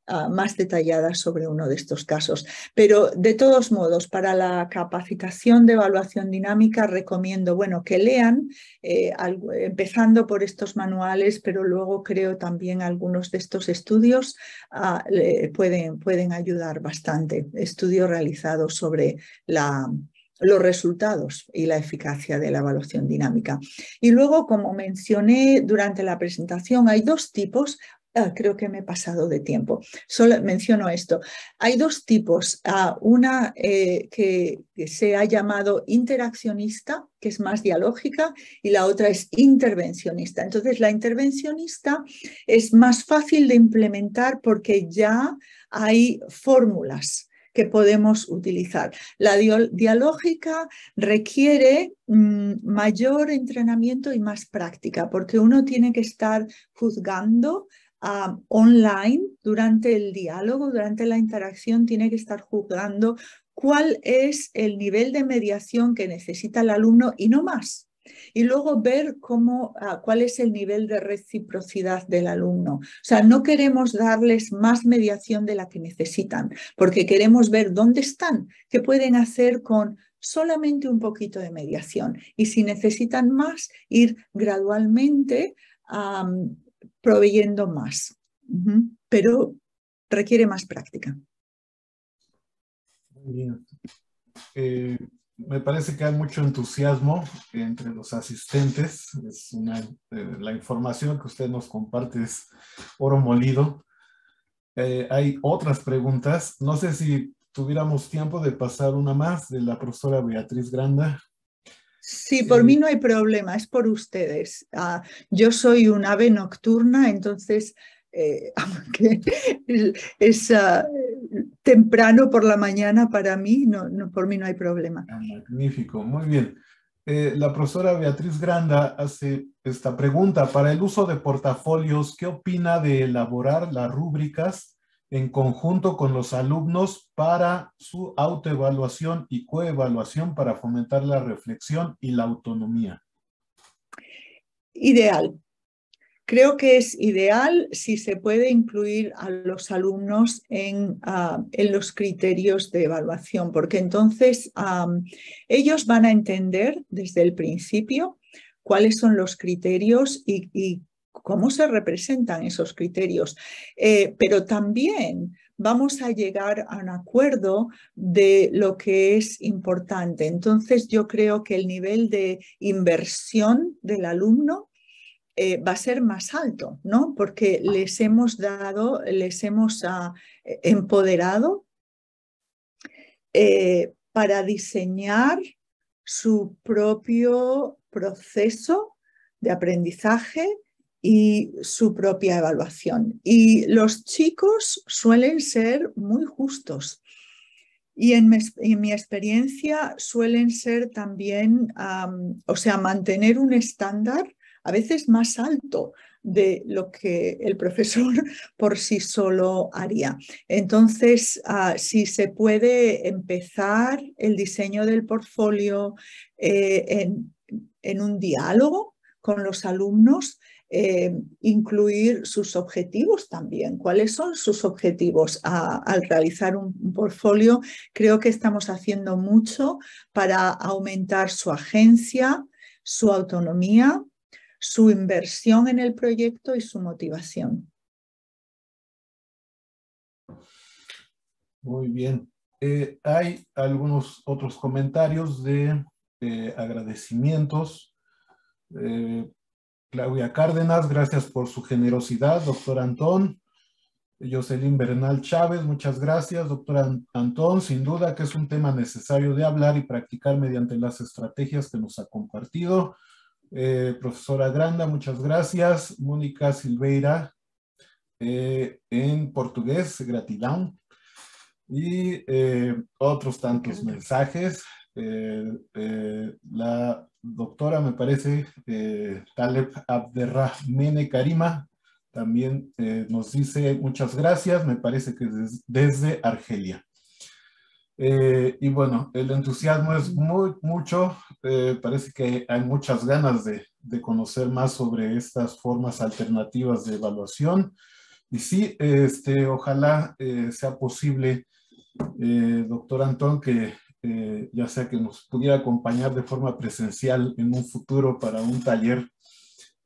Ah, más detalladas sobre uno de estos casos. Pero de todos modos, para la capacitación de evaluación dinámica recomiendo, bueno, que lean, eh, empezando por estos manuales, pero luego creo también algunos de estos estudios ah, pueden, pueden ayudar bastante. Estudios realizados sobre la, los resultados y la eficacia de la evaluación dinámica. Y luego, como mencioné durante la presentación, hay dos tipos. Ah, creo que me he pasado de tiempo. Solo menciono esto. Hay dos tipos. Ah, una eh, que, se ha llamado interaccionista, que es más dialógica, y la otra es intervencionista. Entonces, la intervencionista es más fácil de implementar porque ya hay fórmulas que podemos utilizar. La dialógica requiere mm, mayor entrenamiento y más práctica, porque uno tiene que estar juzgando Ah, online, durante el diálogo, durante la interacción, tiene que estar juzgando cuál es el nivel de mediación que necesita el alumno y no más. Y luego ver cómo, ah, cuál es el nivel de reciprocidad del alumno. O sea, no queremos darles más mediación de la que necesitan, porque queremos ver dónde están, qué pueden hacer con solamente un poquito de mediación. Y si necesitan más, ir gradualmente a proveyendo más, pero requiere más práctica. Eh, me parece que hay mucho entusiasmo entre los asistentes. Eh, la información que usted nos comparte es oro molido. Eh, hay otras preguntas. No sé si tuviéramos tiempo de pasar una más de la profesora Beatriz Granda. Sí, por mí no hay problema, es por ustedes. Ah, yo soy un ave nocturna, entonces, eh, (laughs) aunque es ah, temprano por la mañana para mí, no, por mí no hay problema. Ah, magnífico, muy bien. Eh, la profesora Beatriz Granda hace esta pregunta. Para el uso de portafolios, ¿qué opina de elaborar las rúbricas en conjunto con los alumnos para su autoevaluación y coevaluación para fomentar la reflexión y la autonomía? Ideal. Creo que es ideal si se puede incluir a los alumnos en, ah, en los criterios de evaluación, porque entonces ellos van a entender desde el principio cuáles son los criterios y, y cómo se representan esos criterios, eh, pero también vamos a llegar a un acuerdo de lo que es importante. Entonces, yo creo que el nivel de inversión del alumno eh, va a ser más alto, ¿no? Porque les hemos dado, les hemos ah, empoderado eh, para diseñar su propio proceso de aprendizaje y su propia evaluación. Y los chicos suelen ser muy justos y en mi, experiencia suelen ser también, o sea, mantener un estándar a veces más alto de lo que el profesor (laughs) por sí solo haría. Entonces, ah, si se puede empezar el diseño del portfolio eh, en un diálogo con los alumnos, eh, incluir sus objetivos también. ¿Cuáles son sus objetivos al realizar un, portfolio? Creo que estamos haciendo mucho para aumentar su agencia, su autonomía, su inversión en el proyecto y su motivación. Muy bien. Eh, hay algunos otros comentarios de eh, agradecimientos. Claudia Cárdenas, gracias por su generosidad, doctor Antón. Jocelyn Bernal Chávez, muchas gracias, doctor Antón. Sin duda que es un tema necesario de hablar y practicar mediante las estrategias que nos ha compartido. Eh, profesora Granda, muchas gracias. Mónica Silveira, eh, en portugués, gratidão. Y eh, otros tantos mensajes. la doctora, me parece, eh, Taleb Abderrahmane Karima, también eh, nos dice muchas gracias, me parece que desde Argelia. Eh, y bueno, el entusiasmo es muy, mucho, eh, parece que hay muchas ganas de, conocer más sobre estas formas alternativas de evaluación. Y sí, este, ojalá sea posible, doctor Antón, que ya sea que nos pudiera acompañar de forma presencial en un futuro para un taller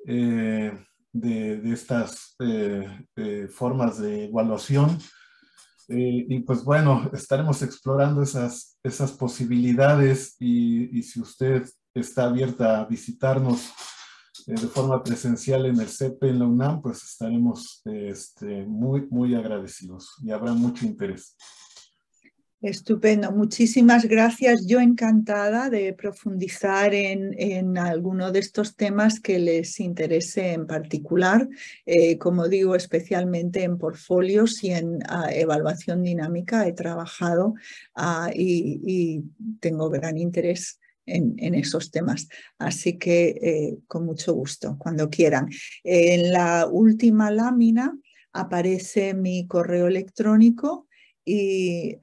eh, de, estas eh, eh, formas de evaluación. y pues bueno, estaremos explorando esas, esas posibilidades y, si usted está abierta a visitarnos de forma presencial en el CEP en la UNAM, pues estaremos este, muy, muy agradecidos y habrá mucho interés. Estupendo, muchísimas gracias. Yo encantada de profundizar en, alguno de estos temas que les interese en particular, eh, como digo, especialmente en portfolios y en ah, evaluación dinámica he trabajado ah, y, tengo gran interés en, esos temas. Así que eh, con mucho gusto, cuando quieran. En la última lámina aparece mi correo electrónico y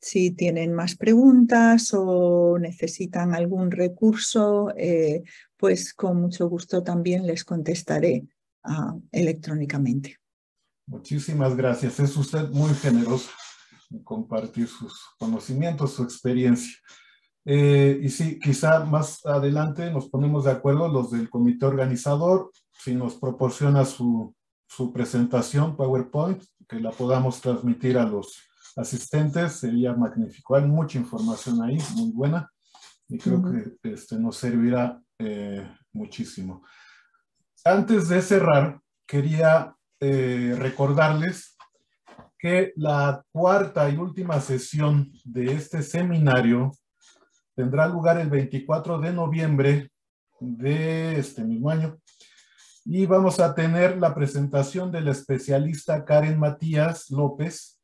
si tienen más preguntas o necesitan algún recurso, eh, pues con mucho gusto también les contestaré ah, electrónicamente. Muchísimas gracias. Es usted muy generoso en compartir sus conocimientos, su experiencia. Eh, y sí, quizá más adelante nos ponemos de acuerdo los del comité organizador, si nos proporciona su, su presentación PowerPoint, que la podamos transmitir a los asistentes, sería magnífico. Hay mucha información ahí, muy buena, y creo que este, nos servirá eh, muchísimo. Antes de cerrar, quería eh, recordarles que la cuarta y última sesión de este seminario tendrá lugar el 24 de noviembre de este mismo año y vamos a tener la presentación de la especialista Karen Matías López,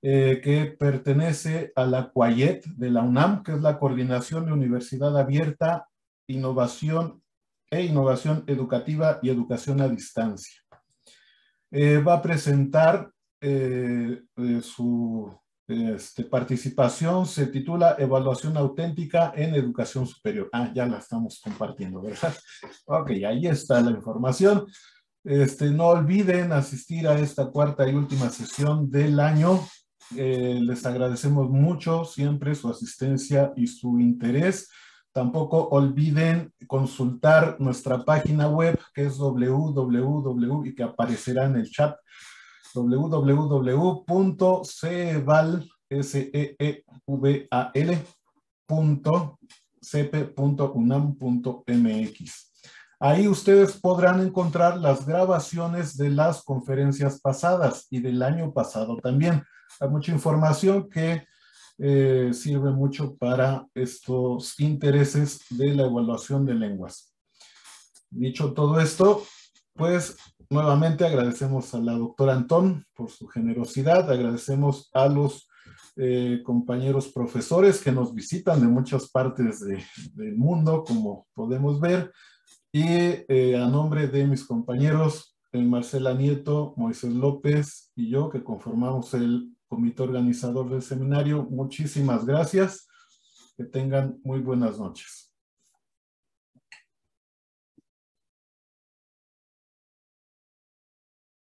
eh, que pertenece a la CUAYET de la UNAM, que es la Coordinación de Universidad Abierta, Innovación e Innovación Educativa y Educación a Distancia. Eh, va a presentar eh, su este, participación se titula Evaluación auténtica en educación superior. Ah, ya la estamos compartiendo, ¿verdad? (laughs) Ok, ahí está la información. Este, no olviden asistir a esta cuarta y última sesión del año. Eh, les agradecemos mucho siempre su asistencia y su interés. Tampoco olviden consultar nuestra página web que es www y que aparecerá en el chat www.ceval.cp.unam.mx. Ahí ustedes podrán encontrar las grabaciones de las conferencias pasadas y del año pasado también. Hay mucha información que eh, sirve mucho para estos intereses de la evaluación de lenguas. Dicho todo esto, pues Nuevamente agradecemos a la doctora Antón por su generosidad, agradecemos a los eh, compañeros profesores que nos visitan de muchas partes del mundo, como podemos ver, y eh, a nombre de mis compañeros el Marcela Nieto, Moisés López y yo, que conformamos el comité organizador del seminario, muchísimas gracias, que tengan muy buenas noches.